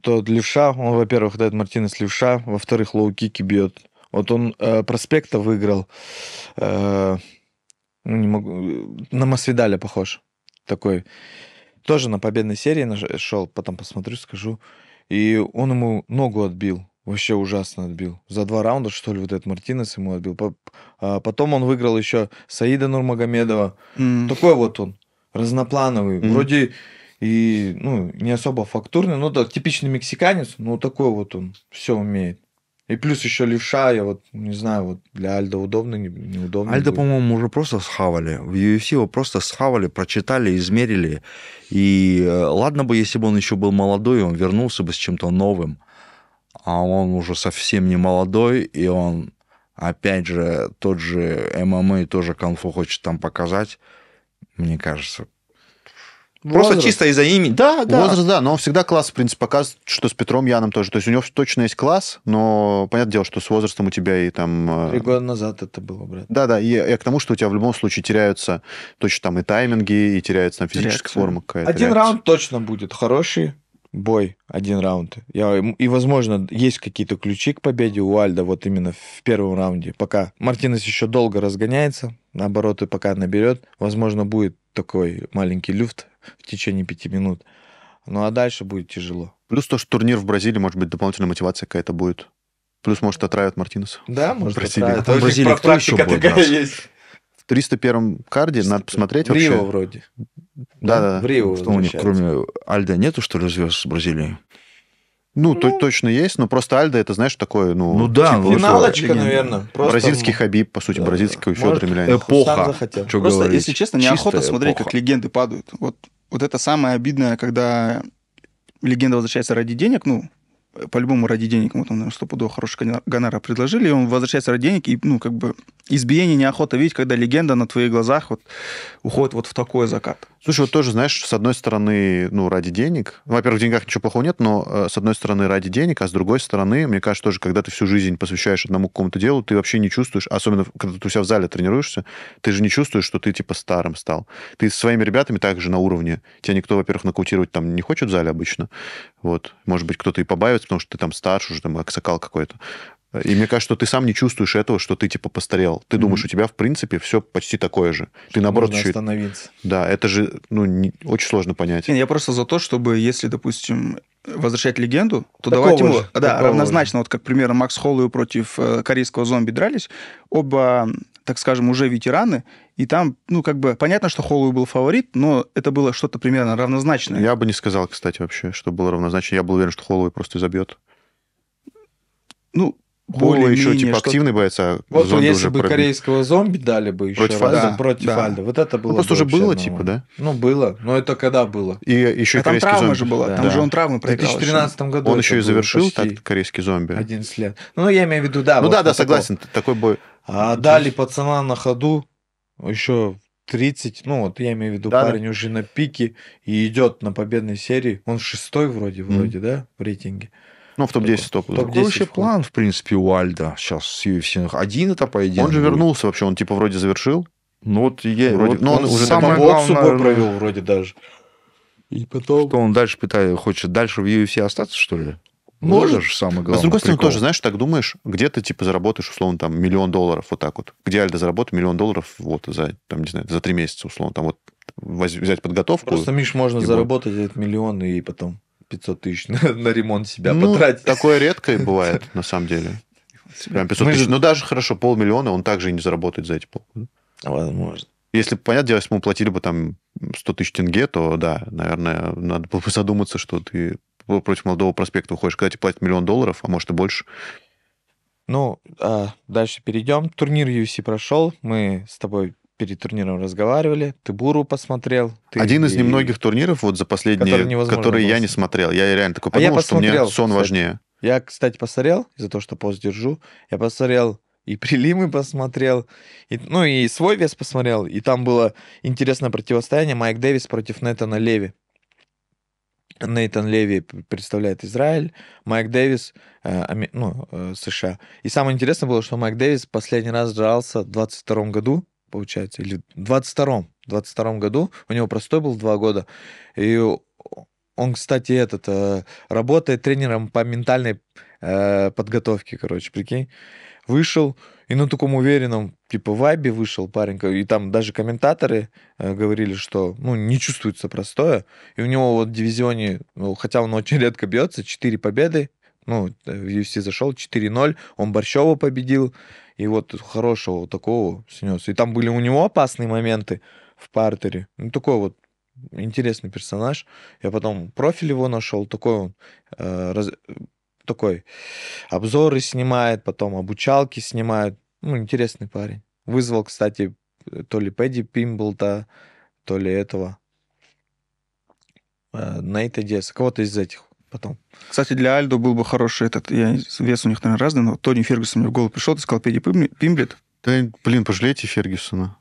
[SPEAKER 3] Тот левша, он, во-первых, дает Мартинес левша, во-вторых, лоу-кики бьет. Вот он э, проспекта выиграл. Э, ну, не могу... На Масвидаля похож. Такой. Тоже на победной серии шел, потом посмотрю, скажу. И он ему ногу отбил. Вообще ужасно отбил. За два раунда, что ли, вот этот Мартинес ему отбил. А, потом он выиграл еще Саида Нурмагомедова. Mm. Такой вот он, разноплановый. Mm. Вроде и, ну, не особо фактурный, но да, типичный мексиканец, но такой вот он все умеет. И плюс еще левша, я вот не знаю, вот для Альда удобно, не, неудобно. Альда, по-моему,
[SPEAKER 2] уже просто схавали. В UFC его просто схавали, прочитали, измерили. И э, ладно бы, если бы он еще был молодой, он вернулся бы с чем-то новым а он уже совсем не молодой, и он, опять же, тот же ММА, тоже конфу хочет там показать, мне кажется, Возраст. Просто чисто из-за имени. Да, да. Возраст, да, но он всегда класс, в принципе, показывает, что с Петром
[SPEAKER 1] Яном тоже. То есть у него точно есть класс, но понятное дело, что с возрастом у тебя и там... Э, Три
[SPEAKER 3] года назад это было, брат.
[SPEAKER 1] Да, да, и, я к тому, что у тебя в любом случае теряются точно там и тайминги, и теряется там физическая реакция. форма какая-то. Один реакция. раунд
[SPEAKER 3] точно будет хороший бой, один раунд. Я, и, возможно, есть какие-то ключи к победе у Альда вот именно в первом раунде. Пока Мартинес еще долго разгоняется, наоборот, и пока наберет, возможно, будет такой маленький люфт в течение пяти минут. Ну а дальше будет тяжело. Плюс то, что турнир в Бразилии,
[SPEAKER 1] может быть, дополнительная мотивация какая-то будет. Плюс, может, отравят Мартинеса. Да, может, Бразилия. отравят. В Бразилии кто еще будет? такая есть. В 301-м карде 300... надо посмотреть в вообще. Рио вроде. Да, да. В Рио Что у них, кроме Альда, нету, что ли, звезд с Бразилии? Ну, ну, то, ну, точно есть, но просто Альда это, знаешь, такое, ну, ну да, типа, финалочка, легенда. наверное. Просто... Бразильский ну, Хабиб, по сути, да, бразильский да. Федор Емельяненко. Эпоха. Что просто, говорить. если честно, неохота Чистая смотреть, эпоха. как легенды падают.
[SPEAKER 4] Вот, вот это самое обидное, когда легенда возвращается ради денег, ну, по-любому ради денег ему там стопудово хороший гонора предложили, и он возвращается ради денег, и, ну, как бы
[SPEAKER 1] избиение неохота видеть, когда легенда на твоих глазах вот уходит вот в такой закат. Слушай, вот тоже, знаешь, с одной стороны, ну, ради денег. Ну, во-первых, в деньгах ничего плохого нет, но э, с одной стороны ради денег, а с другой стороны, мне кажется, тоже, когда ты всю жизнь посвящаешь одному какому-то делу, ты вообще не чувствуешь, особенно когда ты у себя в зале тренируешься, ты же не чувствуешь, что ты, типа, старым стал. Ты со своими ребятами также на уровне. Тебя никто, во-первых, нокаутировать там не хочет в зале обычно. Вот. Может быть, кто-то и побавится, потому что ты там старше уже, там, аксакал какой-то. И мне кажется, что ты сам не чувствуешь этого, что ты типа постарел. Ты mm-hmm. думаешь, у тебя в принципе все почти такое же. Что ты наоборот еще... остановиться. Да, это же ну не... очень сложно понять.
[SPEAKER 4] Нет, я просто за то, чтобы если, допустим, возвращать легенду, то такого давайте же, да равнозначно, же. вот как примерно Макс Холлоу против э, корейского зомби дрались, оба так скажем, уже ветераны, и там, ну, как бы, понятно, что Холлоуэй был фаворит, но
[SPEAKER 1] это было что-то примерно равнозначное. Я бы не сказал, кстати, вообще, что было равнозначно. Я был уверен, что Холлоуэй просто забьет.
[SPEAKER 3] Ну, более, еще типа активный боец, а вот зомби если уже бы пробил. корейского зомби дали бы еще против Альда, да, против да. Альда, вот это ну, было. Ну, просто бы уже было одного. Ну, типа, да? Ну было, но это когда было. И э, еще а и там травма зомби. же была, да. там да. же он травмы проиграл. В 2013 году. Он еще и завершил так
[SPEAKER 1] корейский зомби.
[SPEAKER 3] 11 лет. Ну я имею в виду, да. Ну вот да, да, согласен, такой бой. А дали пацана на ходу еще 30, ну вот я имею в виду, да, парень да. уже на пике и идет на победной серии. Он шестой вроде, вроде, да, в рейтинге.
[SPEAKER 2] Ну, в топ-10 топ. Какой план, в принципе, у Альда сейчас с UFC? Один это поединок. Он же вернулся вообще, он типа вроде завершил. Ну вот я... Вроде, но он, он уже самое главное... бой провел вроде даже. И потом... Что он дальше пытает, хочет дальше в UFC остаться, что ли? Может. Ну, Можешь, самое главное. А с другой стороны, тоже,
[SPEAKER 1] знаешь, так думаешь, где ты, типа, заработаешь, условно, там, миллион долларов, вот так вот. Где Альда заработает миллион долларов, вот, за, там, не знаю, за три месяца, условно, там, вот, взять подготовку. Просто, Миш, можно и заработать
[SPEAKER 3] будет. этот миллион и потом 500 тысяч на, на ремонт себя ну, потратить.
[SPEAKER 1] Такое редкое *laughs* бывает, на самом деле. Прям 500 тысяч. Ну, даже хорошо, полмиллиона он также и не заработает за эти полгода. Возможно. Если бы, понятное дело, если мы платили бы там 100 тысяч тенге, то да, наверное, надо было бы задуматься, что ты против молодого проспекта уходишь, когда тебе платят миллион долларов, а может и больше.
[SPEAKER 3] Ну, а дальше перейдем. Турнир UFC прошел. Мы с тобой перед турниром разговаривали, ты Буру посмотрел. Ты Один из и... немногих
[SPEAKER 1] турниров вот за последние, которые, я не смотрел. Я реально такой а подумал, а что мне сон кстати. важнее.
[SPEAKER 3] Я, кстати, посмотрел, из-за того, что пост держу, я посмотрел и прилимы посмотрел, и, ну и свой вес посмотрел, и там было интересное противостояние Майк Дэвис против Нейтана Леви. Нейтан Леви представляет Израиль, Майк Дэвис, э, ну, э, США. И самое интересное было, что Майк Дэвис последний раз дрался в 22 году получается, или в 22-м, 22 году, у него простой был два года, и он, кстати, этот, э, работает тренером по ментальной э, подготовке, короче, прикинь, вышел, и на таком уверенном, типа, вайбе вышел парень, и там даже комментаторы э, говорили, что, ну, не чувствуется простое, и у него вот в дивизионе, ну, хотя он очень редко бьется, 4 победы, ну, в UFC зашел, 4-0, он Борщева победил, и вот хорошего вот такого снес. И там были у него опасные моменты в партере. Ну, такой вот интересный персонаж. Я потом профиль его нашел, такой он, э, раз, такой обзоры снимает, потом обучалки снимает. Ну, интересный парень. Вызвал, кстати, то ли Пэдди Пимблта, то ли этого э, Нейта Диаса, кого-то из этих потом. Кстати, для Альдо был
[SPEAKER 4] бы хороший этот, я, вес у них, наверное, разный, но Тони Фергюсон мне в голову пришел, ты сказал Педи Пимблет, да,
[SPEAKER 1] блин, пожалейте Фергюсона.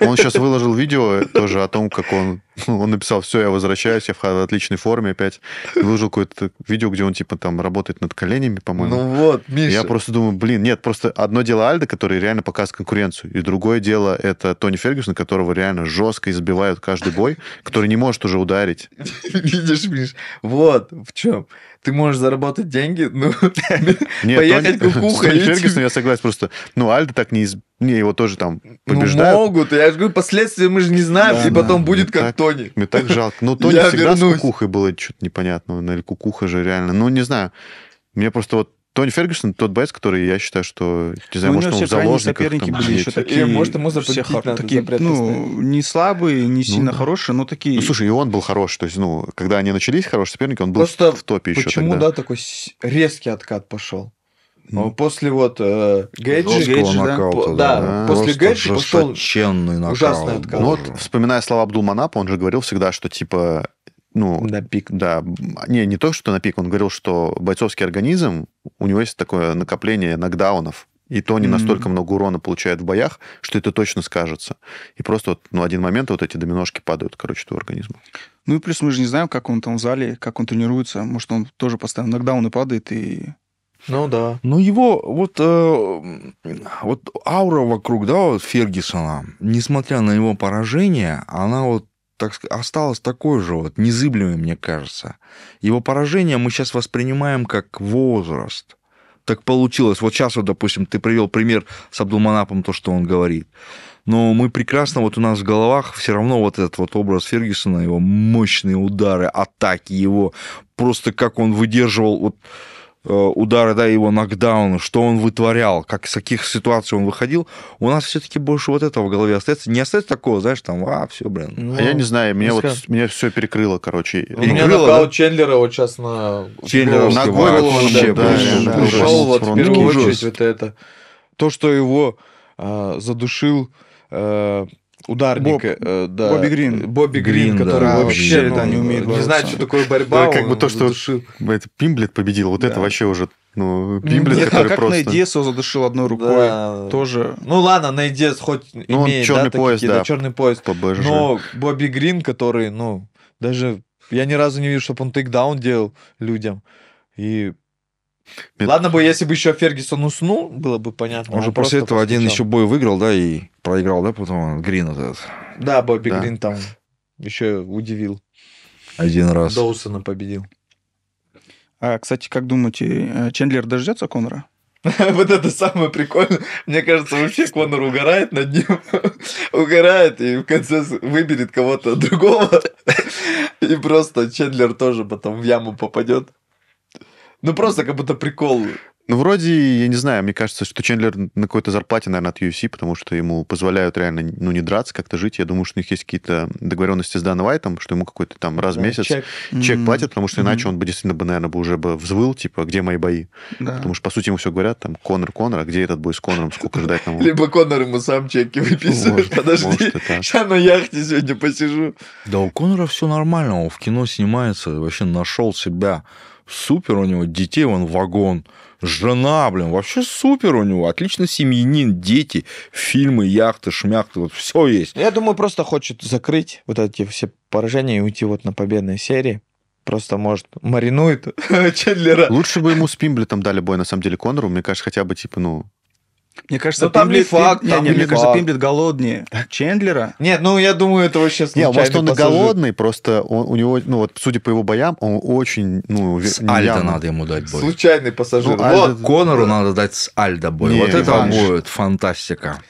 [SPEAKER 1] Он сейчас выложил видео тоже о том, как он... Ну, он написал, все, я возвращаюсь, я в отличной форме опять. И выложил какое-то видео, где он, типа, там, работает над коленями, по-моему. Ну вот, Миша. Я просто думаю, блин, нет, просто одно дело Альда, который реально показывает конкуренцию, и другое дело это Тони Фергюсон, которого реально жестко избивают каждый бой, который не может уже ударить. *laughs*
[SPEAKER 3] Видишь, Миш, вот в чем ты можешь заработать деньги, ну, *laughs* поехать Тони, кукухой. С Фергюсом
[SPEAKER 1] я согласен, просто, ну, Альда так не, не его тоже там ну,
[SPEAKER 3] побеждают. Ну, могут, я же говорю, последствия мы же не знаем, да, и да, потом будет как так, Тони. Мне так жалко. Ну, Тони всегда вернусь.
[SPEAKER 1] с кукухой было что-то непонятно, ну, или кукуха же реально, ну, не знаю. Мне просто вот Тони Фергюсон тот боец, который я считаю, что не знаю, ну, может, он в заложниках. соперники там, были еще такие. Или, э, может, ему
[SPEAKER 3] запретить надо, такие,
[SPEAKER 4] ну,
[SPEAKER 1] не слабые, не ну сильно ну, хорошие, но такие. Ну, слушай, и он был хорош. То есть, ну, когда они начались хорошие соперники, он был Просто в топе еще Почему, тогда. да,
[SPEAKER 3] такой резкий откат пошел? Ну, а после вот э, Гейджи, Гейджи нокаута, да, да, да, после Гейджи пошел
[SPEAKER 1] ужасный откат. Ну, вот, вспоминая слова Абдул Манапа, он же говорил всегда, что типа ну, на пик, да. Не, не то, что на пик. Он говорил, что бойцовский организм, у него есть такое накопление нокдаунов. И то не mm-hmm. настолько много урона получают в боях, что это точно скажется. И просто вот, ну, один момент вот эти доминошки падают, короче, твоего организма.
[SPEAKER 4] Ну и плюс мы же не знаем, как он там в зале, как он тренируется. Может, он тоже постоянно нокдауны падает
[SPEAKER 2] и ну да. Ну его вот, э, вот аура вокруг, да, вот Фергюсона, несмотря на его поражение, она вот так, осталось такое же, вот, незыблемое мне кажется. Его поражение мы сейчас воспринимаем как возраст. Так получилось. Вот сейчас, вот, допустим, ты привел пример с Абдулманапом, то, что он говорит. Но мы прекрасно, вот у нас в головах все равно вот этот вот образ Фергюсона, его мощные удары, атаки его, просто как он выдерживал, вот Э, удары, да, его нокдауны, что он вытворял, как, из каких ситуаций он выходил, у нас все-таки больше вот этого в голове остается. Не остается такого, знаешь, там, а, все, блин. Ну, а я не знаю, мне вот,
[SPEAKER 1] меня все перекрыло, короче. Перекрыло, меня
[SPEAKER 3] нокаут да? Чендлера вот сейчас на... Чендлера ногой вообще, да, да, да, Ушел вот в первую очередь вот это. То, что его э, задушил э, ударник, Боб, э, да, Бобби Грин, Бобби Грин, Грин который да, вообще ну, да, не умеет, бороться. не знает, что такое борьба. Да, как бы то, что
[SPEAKER 1] это Пимблет победил, вот да. это вообще уже, ну, ну Пимблет, Нет, который как просто. Как
[SPEAKER 3] Диэсу задушил одной рукой, да. тоже. Ну ладно, Найдес хоть ну, имеет, черный да, пояс, такие, да, да, черный пояс. ПБЖ. Но Бобби Грин, который, ну, даже я ни разу не вижу, чтобы он тейкдаун делал людям. И
[SPEAKER 2] Ладно бы, если бы еще Фергюсон уснул,
[SPEAKER 3] было бы понятно. Он же после этого
[SPEAKER 2] постучал. один еще бой выиграл, да, и проиграл, да, потом Грин вот этот. Да, Бобби да. Грин
[SPEAKER 3] там еще удивил. Один раз. Доусона победил. А, кстати, как думаете,
[SPEAKER 4] э, Чендлер дождется Конора?
[SPEAKER 3] *laughs* Вот это самое прикольное. Мне кажется, вообще Конор угорает над ним. *laughs* Угорает и в конце выберет кого-то другого. *laughs* И просто Чендлер тоже потом в яму попадет. Ну, просто как будто прикол.
[SPEAKER 1] Ну, вроде, я не знаю, мне кажется, что Чендлер на какой-то зарплате, наверное, от UFC, потому что ему позволяют реально, ну, не драться, как-то жить. Я думаю, что у них есть какие-то договоренности с Даном Вайтом, что ему какой-то там раз в да, месяц чек, чек mm-hmm. платят, потому что иначе mm-hmm. он бы действительно бы, наверное, бы уже бы взвыл, типа, где мои бои? Да. Потому что, по сути, ему все говорят, там, Конор, Конор, а где этот бой с Конором, сколько ждать нам?
[SPEAKER 3] Либо Конор ему сам чеки выписывает, подожди, я на
[SPEAKER 2] яхте сегодня посижу. Да у Конора все нормально, он в кино снимается, вообще нашел себя супер у него, детей вон вагон, жена, блин, вообще супер у него, отлично семьянин, дети, фильмы, яхты, шмяхты, вот все есть. Я думаю, просто хочет закрыть вот эти все поражения
[SPEAKER 3] и уйти вот на победные серии. Просто, может, маринует *laughs* Чендлера. Лучше бы ему
[SPEAKER 1] с Пимблетом дали бой, на самом деле, Конору. Мне кажется, хотя бы, типа, ну,
[SPEAKER 4] мне кажется, ну, там Пимблет, не факт. Пимблет, там не, не, мне факт. кажется, Пимблет голоднее Чендлера. Нет, ну я думаю, это вообще
[SPEAKER 1] случайно. Нет, может, он пассажир. голодный, просто он, у него, ну вот, судя по его боям, он очень, ну, С явно. Альда надо ему
[SPEAKER 2] дать бой. Случайный пассажир. Ну, Альда... вот. Конору надо дать с Альда бой. Не, вот это вообще. будет фантастика.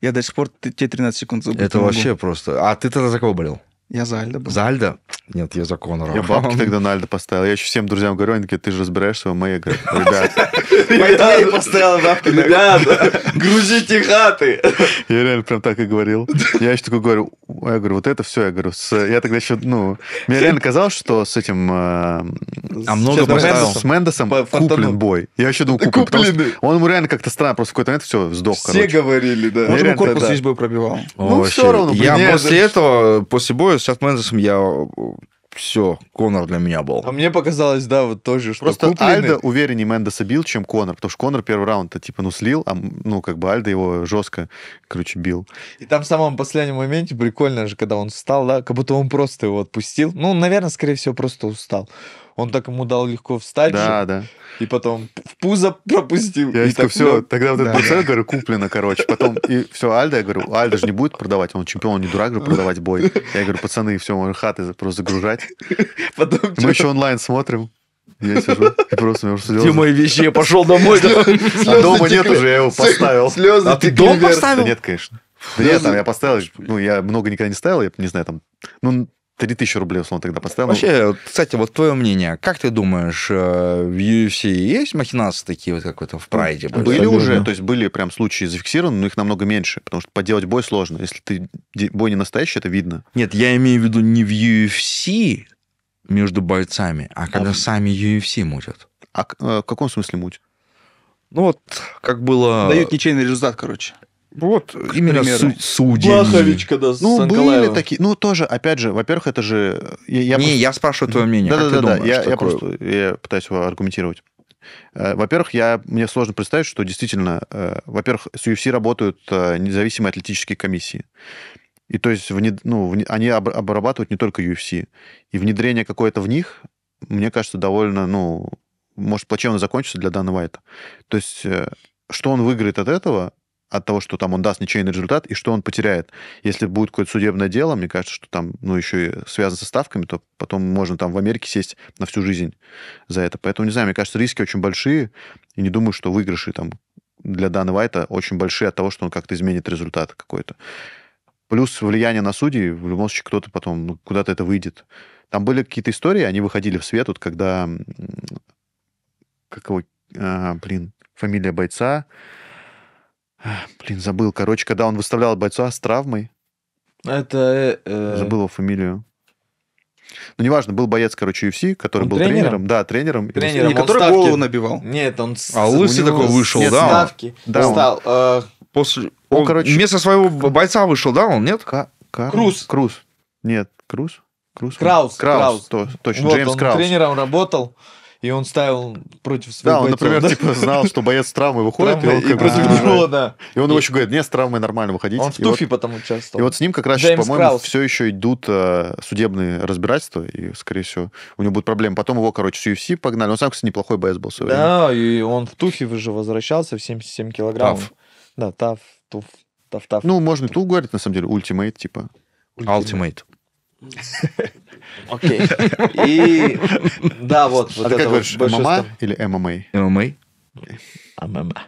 [SPEAKER 4] Я до сих пор те 13 секунд забыл. Это вообще
[SPEAKER 2] просто... А ты тогда за кого болел? Я за Альда был. За
[SPEAKER 1] Альда? Нет, я за Конора. Я бабки *laughs* тогда на Альда поставил. Я еще всем друзьям говорю, они такие, ты же разбираешься в моей игре.
[SPEAKER 3] Ребят. *laughs* я поставил бабки. ребята. *laughs* грузите хаты.
[SPEAKER 1] Я реально прям так и говорил. Я еще такой говорю, я говорю, вот это все, я говорю. Я тогда еще, ну, мне реально казалось, что с этим... Э, а много поставил. С Мендесом куплен бой. Я еще думал, куплен. Он ему реально как-то странно, просто в какой-то момент все, сдох, Все
[SPEAKER 3] говорили, да. Он
[SPEAKER 2] ему корпус весь бой пробивал.
[SPEAKER 3] Ну, все равно. Я после
[SPEAKER 2] этого, после боя с Чад я э, все, Конор для меня был.
[SPEAKER 3] А мне показалось, да, вот тоже, что Просто купленный... Альда увереннее
[SPEAKER 1] Мендеса бил, чем Конор, потому что Конор первый раунд-то типа ну слил, а ну как бы Альда его жестко, короче, бил.
[SPEAKER 3] И там в самом последнем моменте прикольно же, когда он встал, да, как будто он просто его отпустил. Ну, наверное, скорее всего, просто устал он так ему дал легко встать. Да, же, да. И потом в пузо пропустил. Я типа, так, все, лег. тогда вот этот да. пациент,
[SPEAKER 1] говорю, куплено, короче. Потом, и все, Альда, я говорю, Альда же не будет продавать, он чемпион, он не дурак же продавать бой. Я говорю, пацаны, все, можно хаты просто загружать. Потом, Мы еще онлайн смотрим. Я сижу и просто меня уже слезы. Где мои вещи? Я пошел домой. А дома нет уже, я его поставил. Слезы А ты дом поставил? Нет,
[SPEAKER 3] конечно.
[SPEAKER 2] Да нет, там я
[SPEAKER 1] поставил, ну, я много никогда не ставил, я не знаю, там, ну, 3000
[SPEAKER 2] рублей, условно, тогда поставил. Вообще, кстати, вот твое мнение, как ты думаешь, э, в UFC есть махинации такие, вот как это в Прайде? Были Абсолютно. уже, то
[SPEAKER 1] есть были прям случаи зафиксированы, но их намного меньше, потому что поделать бой сложно. Если ты бой не настоящий, это видно.
[SPEAKER 2] Нет, я имею в виду не в UFC между бойцами, а когда а... сами UFC мутят. А э, в каком смысле муть? Ну вот, как было... Дают
[SPEAKER 4] ничейный результат, короче. Вот К именно примеру. судей. Плахович, Ну, были
[SPEAKER 1] такие. Ну, тоже, опять же, во-первых, это же... Я, я не, просто... я спрашиваю твое мнение. Да-да-да, да, я, я просто я пытаюсь его аргументировать. Э, во-первых, я, мне сложно представить, что действительно, э, во-первых, с UFC работают э, независимые атлетические комиссии. И то есть вне, ну, вне, они обрабатывают не только UFC. И внедрение какое-то в них, мне кажется, довольно, ну, может плачевно закончится для Дана Вайта. То есть что он выиграет от этого, от того, что там он даст ничейный результат, и что он потеряет. Если будет какое-то судебное дело, мне кажется, что там, ну, еще и связано со ставками, то потом можно там в Америке сесть на всю жизнь за это. Поэтому, не знаю, мне кажется, риски очень большие, и не думаю, что выигрыши там для Дана Вайта очень большие от того, что он как-то изменит результат какой-то. Плюс влияние на судей, в любом случае, кто-то потом ну, куда-то это выйдет. Там были какие-то истории, они выходили в свет, вот когда... Как его... А, блин, фамилия бойца Блин, забыл. Короче, когда он выставлял бойца с травмой.
[SPEAKER 3] Это... Э, э... Забыл
[SPEAKER 1] его фамилию. Ну, неважно, был боец, короче, UFC, который он был тренером? тренером. Да, тренером. Тренером. И который ставки... голову набивал.
[SPEAKER 3] Нет, он... А лысый такой вышел, нет, да? Ставки. Да, он... э... После... Он, он, короче...
[SPEAKER 2] Вместо своего бойца вышел, да, он, нет? К... Кар... Круз. Круз. Нет, Круз? Круз. Краус. Краус, Краус. То, точно, вот, Джеймс он Краус.
[SPEAKER 3] тренером работал и он ставил против своего Да, он, бойцов, например, да? типа знал, что
[SPEAKER 1] боец с травмой выходит, и, против него, да. И он и... еще говорит, нет, с травмой нормально выходить. Он в туфе потом участвовал. И вот с ним как раз, по-моему, все еще идут э, судебные разбирательства, и, скорее всего, у него будут проблемы. Потом его, короче, с UFC погнали. Он сам, кстати, неплохой боец был. Да,
[SPEAKER 3] и он в туфе уже возвращался в 77 килограммов. Да, таф, туф, тав,
[SPEAKER 1] тав. Ну, можно туф говорить, на самом деле, ультимейт, типа. Ультимейт. *laughs* Окей. *laughs* И да, вот. вот а ты как говоришь, ММА или ММА? ММА. ММА.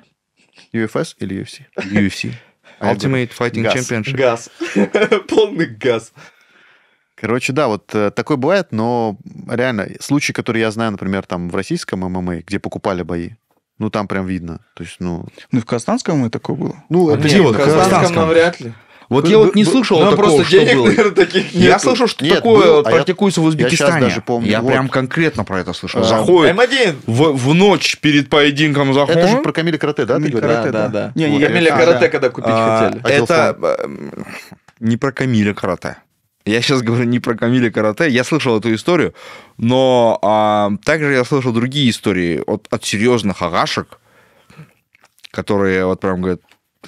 [SPEAKER 1] UFS или UFC? UFC. А Ultimate Fighting Championship.
[SPEAKER 3] Газ. *laughs* Полный газ.
[SPEAKER 1] Короче, да, вот э, такое бывает, но реально, случаи, которые я знаю, например, там в российском ММА, где покупали бои, ну там прям видно. То есть, ну... ну и в Казанском и такое было. Ну, а это Нет, дело. В Казанском
[SPEAKER 2] навряд ли. Вот я вот не слышал ну, такого, просто что было. Наверное, *laughs* таких нет. Я слышал, что нет, такое было, а практикуется я, в Узбекистане. Я, даже помню, я вот. прям конкретно про это слышал. А, заходит М1. В, в ночь перед поединком заходит. Это же про Камиля Карате, да? Камиля Карате, да, да. да. Не, вот. Камиля а, Карате, да. когда купить а, хотели. Это не про Камиля Карате. Я сейчас говорю не про Камиля Карате, я слышал эту историю, но а, также я слышал другие истории от, от серьезных агашек, которые вот прям говорят,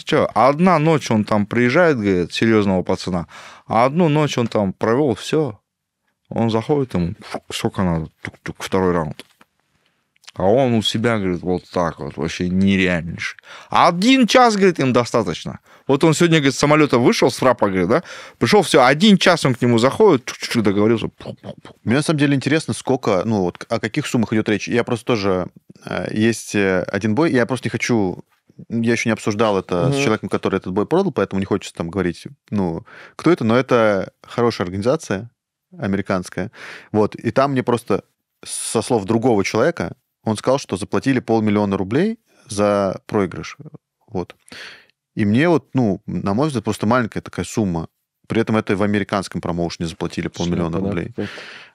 [SPEAKER 2] актер. Одна ночь он там приезжает, говорит, серьезного пацана, а одну ночь он там провел, все. Он заходит ему, сколько надо, тук-тук, второй раунд. А он у себя, говорит, вот так вот, вообще нереальнейший. Один час, говорит, им достаточно. Вот он сегодня, говорит, с самолета вышел, с рапа, говорит, да, пришел, все, один час он к нему заходит, чуть-чуть договорился. Мне на самом деле интересно, сколько, ну вот, о каких суммах идет речь. Я просто тоже, э,
[SPEAKER 1] есть э, один бой, я просто не хочу я еще не обсуждал это mm с человеком, который этот бой продал, поэтому не хочется там говорить, ну, кто это, но это хорошая организация американская. Вот, и там мне просто со слов другого человека, он сказал, что заплатили полмиллиона рублей за проигрыш. Вот. И мне вот, ну, на мой взгляд, просто маленькая такая сумма. При этом это в американском промоушене заплатили полмиллиона что рублей. Да.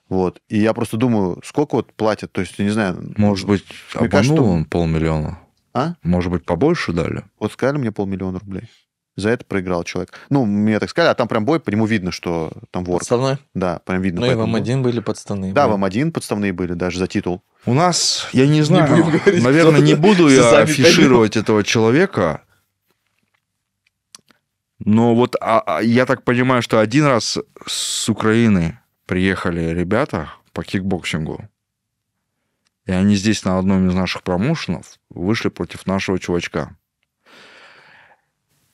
[SPEAKER 1] Вот. И я просто думаю, сколько вот платят, то есть, я не знаю...
[SPEAKER 2] Может ну, быть, обманул кажется, он
[SPEAKER 1] полмиллиона?
[SPEAKER 2] А? Может быть, побольше дали?
[SPEAKER 1] Вот сказали мне полмиллиона рублей. За это проиграл человек. Ну, мне так сказали, а там прям бой, по нему видно, что там вор. Подставной? Да, прям видно. Ну и вам один были подставные. Да, вам один подставные были даже за титул.
[SPEAKER 2] У нас, я не знаю, не *laughs* говорить, наверное, не буду я афишировать этого человека, но вот а, а, я так понимаю, что один раз с Украины приехали ребята по кикбоксингу. И они здесь на одном из наших промоушенов вышли против нашего чувачка.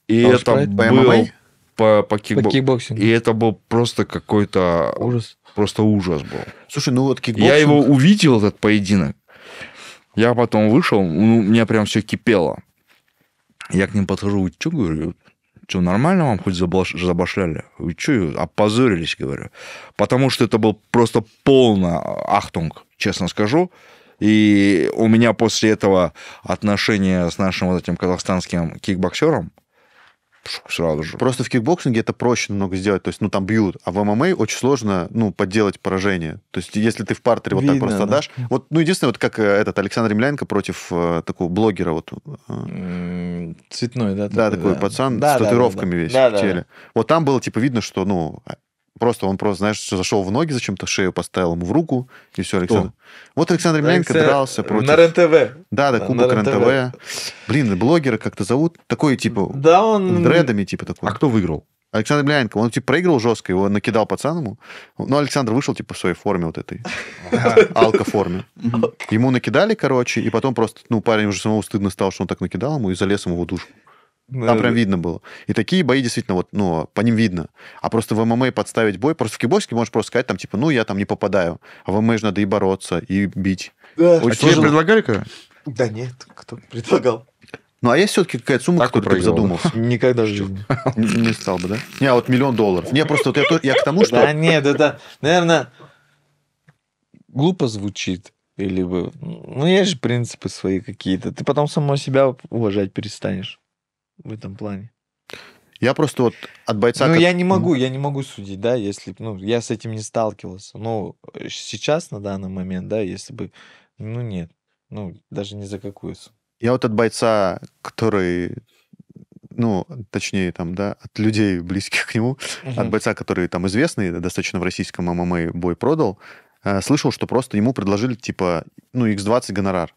[SPEAKER 2] И а Он это спрайт, был... По ММА? по, по, по кикбоксингу. И это был просто какой-то... Ужас. Просто ужас был.
[SPEAKER 1] Слушай, ну вот кикбоксинг... Я его
[SPEAKER 2] увидел, этот поединок. Я потом вышел, ну, у меня прям все кипело. Я к ним подхожу, вы что, говорю, что, нормально вам хоть забаш... забашляли? Вы что, опозорились, говорю. Потому что это был просто полный а, ахтунг, честно скажу. И у меня после этого отношения с нашим вот этим казахстанским кикбоксером сразу же. Просто в кикбоксинге это проще намного сделать, то есть, ну, там бьют, а в ММА очень сложно, ну, подделать
[SPEAKER 1] поражение. То есть, если ты в партере Видно, вот так просто да. дашь... Вот, ну, единственное, вот как э, этот Александр Емельяненко против э, такого блогера вот... Э, Цветной, да? Да, такой, да. пацан да, с татуировками да, да. весь да, в теле. Да, да. Вот там было, типа, видно, что, ну, Просто он просто, знаешь, зашел в ноги зачем-то, шею поставил ему в руку, и все, Александр. Кто? Вот Александр Емельяненко Александр... дрался э, против... На рен Да, да, Кубок РЕН-ТВ. Блин, блогера как-то зовут. Такой, типа, да, он... дредами, типа, такой. А кто выиграл? Александр Беляненко, он типа проиграл жестко, его накидал пацаному. Ну, Но Александр вышел типа в своей форме вот этой, *laughs* алкоформе. Ему накидали, короче, и потом просто, ну, парень уже самому стыдно стал, что он так накидал ему, и залез ему в душу. Там прям видно было. И такие бои действительно вот, ну, по ним видно. А просто в ММА подставить бой, просто в кикбоксинге можешь просто сказать там, типа, ну, я там не попадаю. А в ММА же надо и бороться, и бить. Да. Очень а тебе предлагали как?
[SPEAKER 3] Да нет, кто
[SPEAKER 1] предлагал. Ну, а есть все-таки какая-то сумма, так которую ты задумался? Никогда в жизни.
[SPEAKER 3] Не стал бы, да?
[SPEAKER 1] Не, а вот миллион долларов. Не, просто вот я, к тому, что... Да, нет, это
[SPEAKER 3] Наверное, глупо звучит. Или бы... Ну, есть же принципы свои какие-то. Ты потом самого себя уважать перестанешь в этом плане. Я просто вот от бойца... Ну, как... я не могу, я не могу судить, да, если... Ну, я с этим не сталкивался. Но э, сейчас, на данный момент, да, если бы... Ну, нет. Ну, даже не за какую.
[SPEAKER 1] Я вот от бойца, который... Ну, точнее, там, да, от людей близких к нему, угу. от бойца, который там известный, достаточно в российском ММА бой продал, э, слышал, что просто ему предложили, типа, ну, x20 гонорар.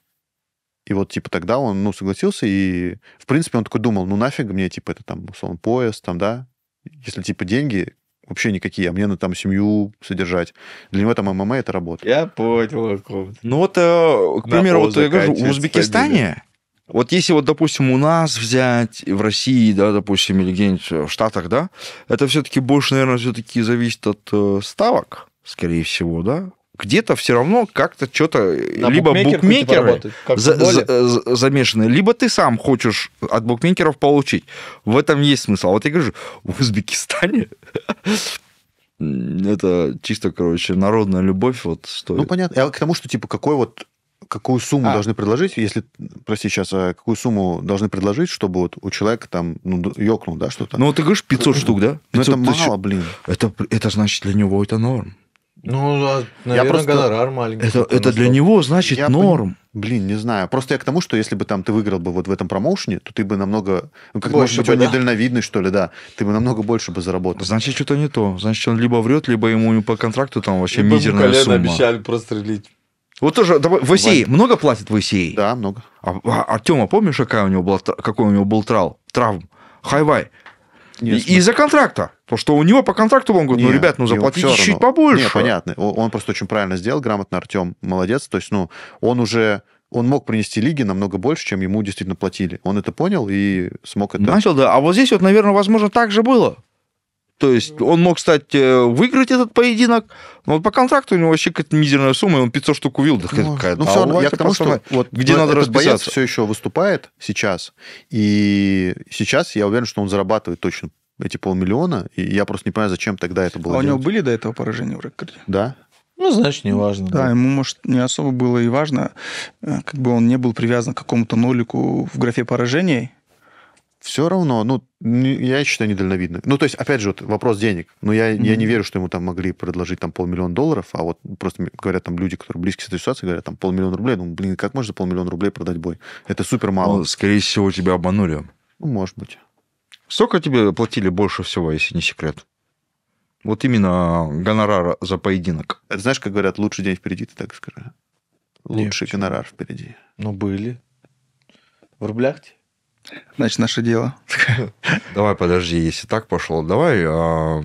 [SPEAKER 1] И вот, типа, тогда он, ну, согласился, и, в принципе, он такой думал, ну, нафиг мне, типа, это там, условно, поезд, там, да, если, типа, деньги вообще никакие, а мне на там семью содержать.
[SPEAKER 2] Для него там ММА это работа. Я понял. Ну, вот, э, к примеру, вот э, я говорю, в Узбекистане, вот если вот, допустим, у нас взять, в России, да, допустим, или где-нибудь э, в Штатах, да, это все-таки больше, наверное, все-таки зависит от ставок, скорее всего, да, где-то все равно как-то что-то либо букмекеры типа за, за, э, замешаны, либо ты сам хочешь от букмекеров получить. В этом есть смысл. А вот я говорю, в Узбекистане *laughs* это чисто, короче, народная любовь вот стоит. Ну, понятно. Я а к тому, что, типа, какой вот какую сумму а. должны предложить, если,
[SPEAKER 1] прости сейчас, а какую сумму должны предложить, чтобы вот у человека там, ну, ёкнул, да, что-то? Ну, вот ты говоришь 500 ну, штук, да? 500 ну, это тысяч... мало, блин.
[SPEAKER 2] Это, это значит, для него это норм.
[SPEAKER 1] Ну, да, наверное, я просто... гонорар маленький. Это, это для
[SPEAKER 2] него, значит, я норм.
[SPEAKER 1] Пон... Блин, не знаю. Просто я к тому, что если бы там ты выиграл бы вот в этом промоушене, то ты бы намного... Ну, как больше может быть, да. недальновидный, что ли, да.
[SPEAKER 2] Ты бы намного больше бы заработал. Значит, что-то не то. Значит, он либо врет, либо ему по контракту там вообще либо мизерная сумма. обещали прострелить. Вот тоже, давай, в ICA много платит в ICA? Да, много. А, а Артема, помнишь, какая у него была, какой у него был трал, травм? Хайвай. Из-за контракта то что у него по контракту он говорит, ну, ребят, ну, заплатите чуть-чуть ну». побольше. Нет, понятно.
[SPEAKER 1] Он просто очень правильно сделал, грамотно Артем, молодец. То есть, ну, он уже он мог принести лиги
[SPEAKER 2] намного больше, чем ему действительно платили. Он это понял и смог это... Начал, да. А вот здесь вот, наверное, возможно, так же было. То есть он мог, кстати, э, выиграть этот поединок, но вот по контракту у него вообще какая-то мизерная сумма, и он 500 штук увил. Да, ну, какая ну, все равно, а я к тому, что вот, где надо этот боец все
[SPEAKER 1] еще выступает сейчас, и сейчас я уверен, что он зарабатывает точно эти полмиллиона, и я просто не понимаю, зачем тогда это было А делать. у него
[SPEAKER 4] были до этого поражения
[SPEAKER 1] в рекорде? Да.
[SPEAKER 3] Ну, значит, не важно.
[SPEAKER 4] Да, да, ему, может, не особо было и важно, э, как бы он не был привязан к какому-то нолику в
[SPEAKER 1] графе поражений. Все равно, ну, я считаю, недальновидно. Ну, то есть, опять же, вот вопрос денег. Но ну, я, mm-hmm. я не верю, что ему там могли предложить там полмиллиона долларов, а вот просто говорят там люди, которые близки с этой ситуацией, говорят там полмиллиона рублей. Ну, блин, как можно полмиллиона рублей продать
[SPEAKER 2] бой? Это супер мало. Ну, скорее всего, тебя обманули. Ну, может быть. Сколько тебе платили больше всего, если не секрет? Вот именно гонорар за поединок. Это знаешь, как говорят, лучший день впереди, ты так скажи. Лучший Нет. гонорар впереди.
[SPEAKER 3] Ну, были.
[SPEAKER 4] В рублях? Значит, наше дело. *laughs*
[SPEAKER 2] Давай, подожди, если так пошло, давай а,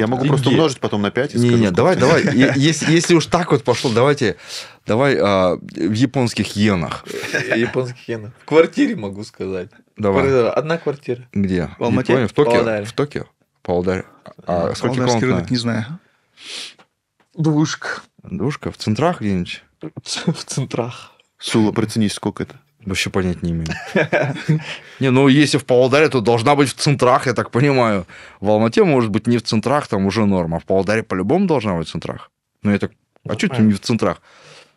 [SPEAKER 2] я могу Офигеть. просто умножить потом на 5 и не, Нет, давай, давай. Если, если уж так вот пошло, давайте, давай а, в японских йенах.
[SPEAKER 3] Японских йенах. В квартире могу сказать. Давай. Одна квартира. Где? В Алмате? Япония, в Токио? Павлодаре. В
[SPEAKER 2] Токио? Павлодаре. А сколько Павлодарский рынок, не знаю. Двушка. Двушка? В центрах где-нибудь? В центрах. Сула, приценись, сколько это? Вообще понять не имею. *laughs* Не, ну если в Павлодаре, то должна быть в центрах, я так понимаю. В Алмате, может быть, не в центрах, там уже норма. А в Павлодаре по-любому должна быть в центрах. Но ну, я так... А ну, что ты не в центрах?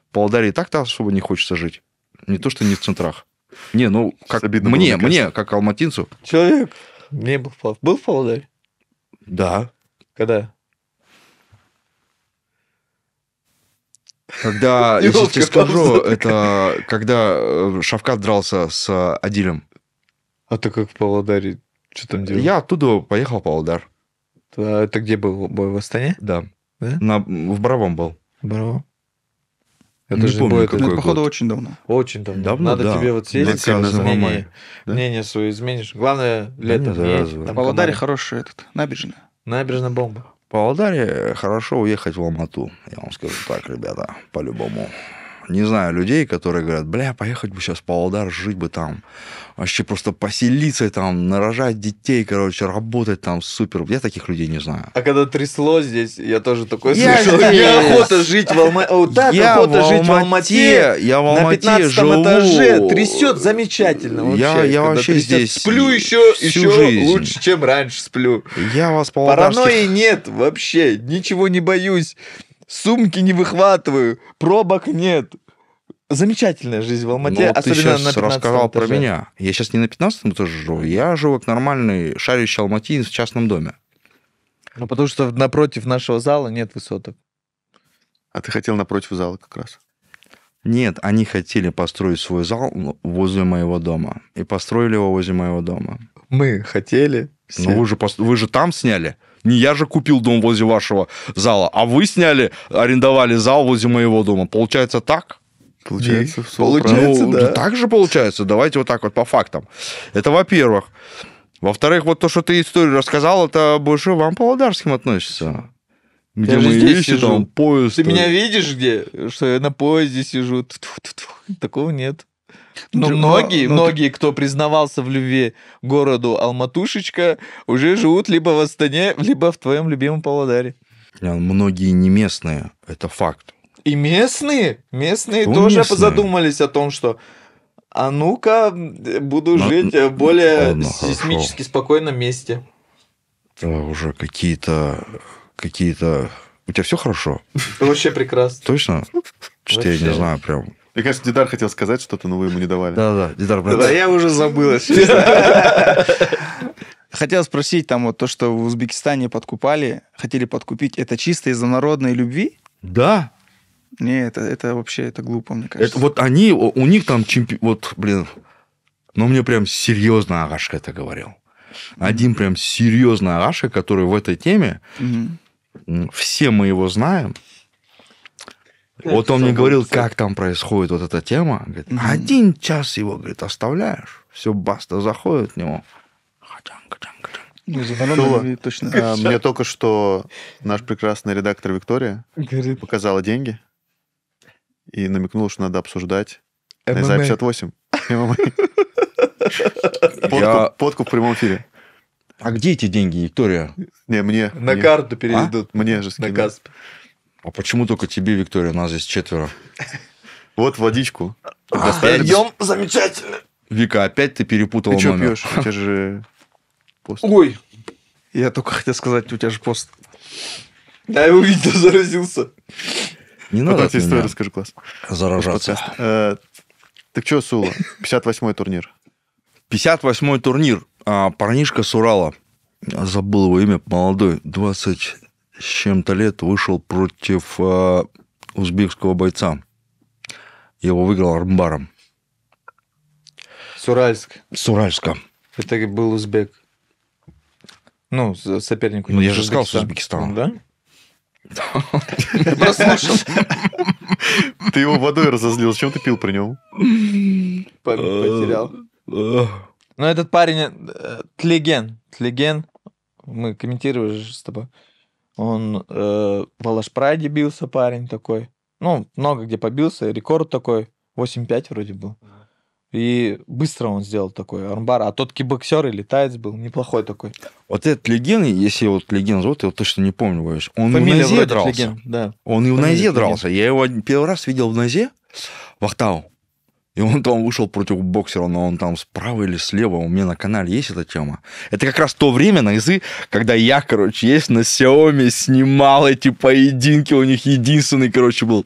[SPEAKER 2] В Павлодаре и так-то особо не хочется жить. Не то, что не в центрах. Не, ну, как обидно мне, было, мне, как алматинцу. Человек,
[SPEAKER 3] не был в Был в Павлодаре? Да. Когда?
[SPEAKER 2] Когда, я тебе скажу, это когда э, Шавкат дрался с Адилем. А ты как в Павлодаре? Что там делал? Я оттуда поехал в Павлодар. А это где был бой в Астане? Да. На, в Боровом был. Боровом? Это не даже помню, какой это, походу,
[SPEAKER 3] год. очень давно. Очень давно. давно Надо да. тебе вот сесть и мнение, да? мнение свое изменишь. Главное, лето. Да, да, на Павлодаре хороший этот, набережная. Набережная бомба.
[SPEAKER 2] Павлодаре хорошо уехать в Алмату, я вам скажу так, ребята, по-любому не знаю людей, которые говорят, бля, поехать бы сейчас по Павлодар, жить бы там, вообще просто поселиться там, нарожать детей, короче, работать там супер. Я таких людей не знаю.
[SPEAKER 3] А когда трясло здесь, я тоже такой я слышал. Здесь. Я охота жить в Алмате. я охота жить в Алмате. Я в Алмате На 15 этаже трясет замечательно вообще. Я, вообще здесь Сплю еще, лучше, чем раньше сплю. Я вас Паранойи нет вообще, ничего не боюсь сумки не выхватываю, пробок нет. Замечательная жизнь в Алмате, Но ну, особенно ты сейчас на рассказал этаже. про меня.
[SPEAKER 2] Я сейчас не на 15 этаже живу, я живу как нормальный шарящий алматинец в частном доме.
[SPEAKER 3] Ну, потому что напротив нашего зала нет высоток. А ты хотел напротив зала
[SPEAKER 2] как раз? Нет, они хотели построить свой зал возле моего дома. И построили его возле моего дома. Мы хотели, ну вы же, вы же там сняли. Не я же купил дом возле вашего зала, а вы сняли, арендовали зал возле моего дома. Получается так? Получается, и, ну, получается, ну, да. Так же получается. Давайте вот так вот по фактам. Это во-первых. Во-вторых, вот то, что ты историю рассказал, это больше вам по Володарским относится. Где я мы здесь сижу. там поезд. Ты меня э,
[SPEAKER 3] видишь где? Что я на поезде сижу. Такого нет.
[SPEAKER 2] Но ну, Др... многие, но, ну, ну,
[SPEAKER 3] многие, ты... кто признавался в любви городу Алматушечка, уже живут либо в Астане, либо в твоем любимом Павлодаре.
[SPEAKER 2] Э, многие не местные, это факт.
[SPEAKER 3] И местные, местные Кто тоже местные?
[SPEAKER 2] задумались о том, что
[SPEAKER 3] а ну-ка буду но, жить в более ладно, сейсмически хорошо. спокойном месте.
[SPEAKER 2] А, уже какие-то какие-то у тебя все хорошо?
[SPEAKER 3] Вообще прекрасно.
[SPEAKER 2] Точно? Что я не знаю, прям
[SPEAKER 3] мне кажется, Дидар хотел сказать
[SPEAKER 1] что-то, но вы ему не давали. Да-да, Дидар,
[SPEAKER 4] брат. Да, я
[SPEAKER 3] уже забыл. *laughs*
[SPEAKER 4] Хотел спросить, там вот то, что в Узбекистане подкупали, хотели подкупить, это чисто из-за народной любви? Да. Не, это, это вообще это глупо, мне
[SPEAKER 2] кажется. Это вот они, у них там чемпион... Вот, блин, ну мне прям серьезно Агашка это говорил. Один прям серьезный Агашка, который в этой теме, угу. все мы его знаем,
[SPEAKER 3] вот он мне говорил,
[SPEAKER 2] как там происходит вот эта тема. Говорит, mm-hmm. один час его, говорит, оставляешь. Все, баста заходит в него. Хачанг,
[SPEAKER 4] Точно. А, мне
[SPEAKER 2] только что наш прекрасный редактор Виктория
[SPEAKER 1] Говорит. показала деньги и намекнула, что надо обсуждать ММА. на 58 *laughs* Подкуп, Я... подкуп в прямом эфире.
[SPEAKER 2] А где эти деньги, Виктория? Не, мне. На карту а? переведут. Мне же скинут. На а почему только тебе, Виктория? Нас здесь четверо. Вот водичку. А, Пьем замечательно. Вика, опять ты перепутал. номер. Ты что пьешь? У тебя же
[SPEAKER 4] пост. Ой. Я только хотел сказать, у тебя же пост.
[SPEAKER 2] Я его видно *laughs*
[SPEAKER 3] заразился.
[SPEAKER 2] Не надо Потом тебе историю расскажу, класс. Заражаться. Э, так что, Сула, 58-й турнир. 58-й турнир. А, парнишка с Урала. Забыл его имя, молодой, 20 с чем-то лет вышел против э, узбекского бойца. Его выиграл армбаром.
[SPEAKER 3] Суральск.
[SPEAKER 2] Суральска.
[SPEAKER 3] Это был узбек. Ну, соперник Ну, я же сказал с Узбекистаном. Да? *laughs* Прослушал. Ты его водой разозлил. Чем ты пил при нем?
[SPEAKER 2] Э,
[SPEAKER 3] потерял. Э. Но этот парень, э, Тлеген, Тлеген, мы комментировали же с тобой. Он э, в Алашпрайде бился парень такой. Ну, много где побился. Рекорд такой. 8-5 вроде был. И быстро он сделал такой армбар. А тот кибоксер и летаец был неплохой
[SPEAKER 2] такой. Вот этот легенд, если вот легенд зовут, я вот точно не помню, говоришь, он Фамилия и в Назе дрался. Леген, да. Он и Фамилия в Назе леген. дрался. Я его первый раз видел в Назе, в Ахтау. И он там вышел против боксера, но он там справа или слева. У меня на канале есть эта тема. Это как раз то время на изы, когда я, короче, есть на Xiaomi, снимал эти поединки. У них единственный, короче, был.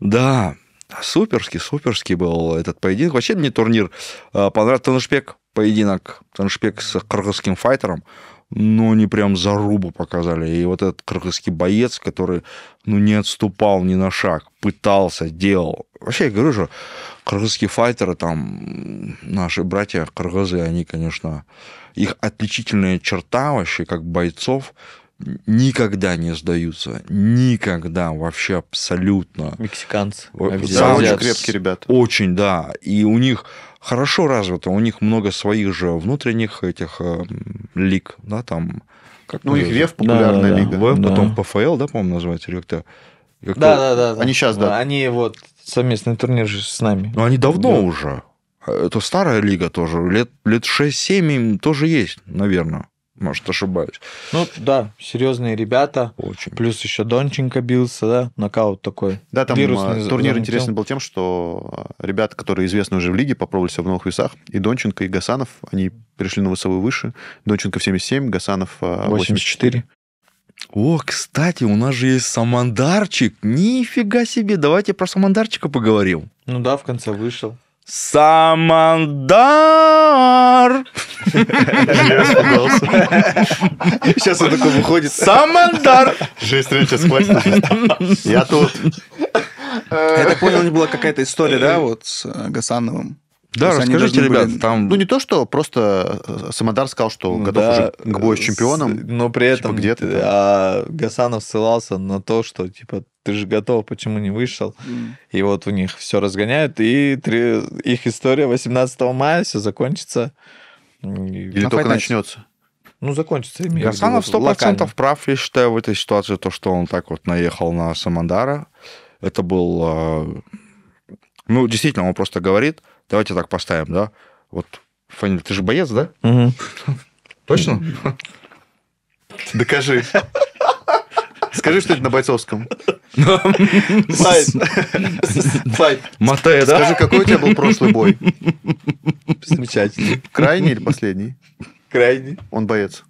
[SPEAKER 2] Да. Суперский, суперский был этот поединок. Вообще мне турнир э, понравился. Танышпек поединок. Танышпек с кыргызским файтером. Но ну, они прям зарубу показали. И вот этот кыргызский боец, который ну, не отступал ни на шаг, пытался, делал. Вообще, я говорю же, Кыргызские файтеры, там, наши братья кыргызы, они, конечно, их отличительная черта вообще, как бойцов, никогда не сдаются. Никогда, вообще абсолютно. Мексиканцы. Да, очень крепкие ребята. Очень, да. И у них хорошо развито, у них много своих же внутренних этих э, лиг, да, там... Как ну, их ВЕФ популярная да, лига. ВЕФ, да. потом ПФЛ, да, по-моему, называется, или как-то... Да, да, да, да. Они сейчас, да. Они вот совместный турнир же с нами. Ну, они давно да. уже. Это старая лига тоже. Лет, лет 6-7 им тоже есть, наверное. Может, ошибаюсь.
[SPEAKER 3] Ну, да, серьезные ребята. Очень. Плюс еще Донченко бился, да, нокаут такой. Да, там Вирусный э, турнир замутил. интересный
[SPEAKER 1] был тем, что э, ребята, которые известны уже в лиге, попробовали себя в новых весах. И Донченко, и Гасанов, они перешли на весовую выше.
[SPEAKER 2] Донченко в 77, Гасанов 84. Э, 84. О, кстати, у нас же есть самандарчик. Нифига себе, давайте про самандарчика поговорим.
[SPEAKER 3] Ну да, в конце вышел.
[SPEAKER 2] Самандар! Сейчас он такой выходит. Самандар! Жесть, сейчас хватит.
[SPEAKER 1] Я тут. Я так понял, у них была какая-то история, да, вот с э,
[SPEAKER 3] Гасановым?
[SPEAKER 1] Да, расскажите, ребят, были... там... Ну, не то, что просто э, Самодар сказал, что ну, готов да, уже э,
[SPEAKER 3] к бою с чемпионом. Но при типа, этом типа, где-то, да. Э, а Гасанов ссылался на то, что, типа, ты же готов, почему не вышел? Mm. И вот у них все разгоняют, и три... их история 18 мая, все закончится. Или ну, только начнется. Ну, закончится. Гасанов 100% локально.
[SPEAKER 2] прав, я считаю, в этой ситуации, то, что он так вот наехал на Самандара. Это был... Ну, действительно, он просто говорит, Давайте так поставим, да? Вот, Фаниль, ты же боец, да? Угу. Точно? Докажи. Скажи что-нибудь на бойцовском. Сайт. Сайт. Мате, да? Скажи, какой у тебя был прошлый бой? Замечательный. Крайний или последний? Крайний. Он боец.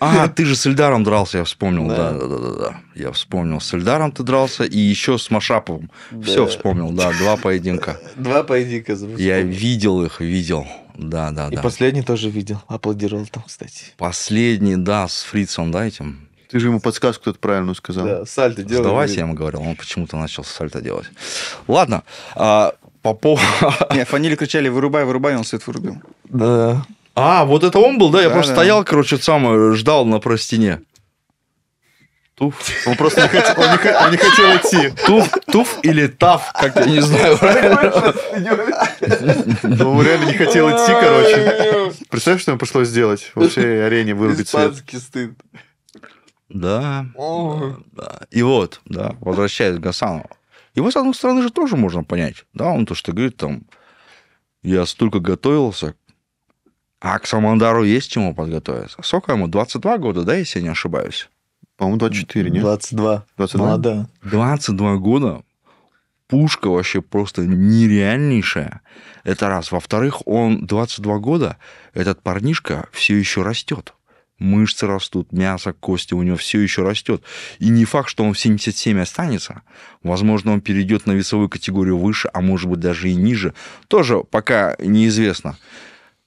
[SPEAKER 2] А, *laughs* ты же с Эльдаром дрался, я вспомнил. Да, да, да, да. да. Я вспомнил, с Эльдаром ты дрался, и еще с Машаповым. Да. Все вспомнил, да, два поединка. *laughs* Два поединка. Я видел их, видел. Да, да, и да. И последний
[SPEAKER 3] тоже видел, аплодировал там, кстати.
[SPEAKER 2] Последний, да, с Фрицем, да, этим. Ты же ему подсказку кто-то правильно сказал. Да, сальто делал. Сдавайся, я ему говорил, он почему-то начал сальто делать. Ладно, а, по поводу... *laughs* Не, фанили кричали, вырубай, вырубай, он свет вырубил. Да. А, вот это он был, да? Я просто да. стоял, короче, сам э, ждал на простине. Туф. Он просто не хотел, он не, он не хотел идти. Туф, туф или таф, как я не знаю.
[SPEAKER 1] Ну, он реально не хотел идти, короче.
[SPEAKER 2] Представь, что ему пришлось сделать? Вообще арене вырубить свет.
[SPEAKER 1] Испанский
[SPEAKER 4] стыд.
[SPEAKER 2] Да, да. И вот, да, возвращаясь к Гасанову. Его, с одной стороны, же тоже можно понять. Да, он то, что говорит, там, я столько готовился, а к Самандару есть чему подготовиться. Сколько ему? 22 года, да, если я не ошибаюсь? По-моему, 24, нет? 22. 22? Молодая. 22 года. Пушка вообще просто нереальнейшая. Это раз. Во-вторых, он 22 года, этот парнишка все еще растет. Мышцы растут, мясо, кости у него все еще растет. И не факт, что он в 77 останется. Возможно, он перейдет на весовую категорию выше, а может быть даже и ниже. Тоже пока неизвестно.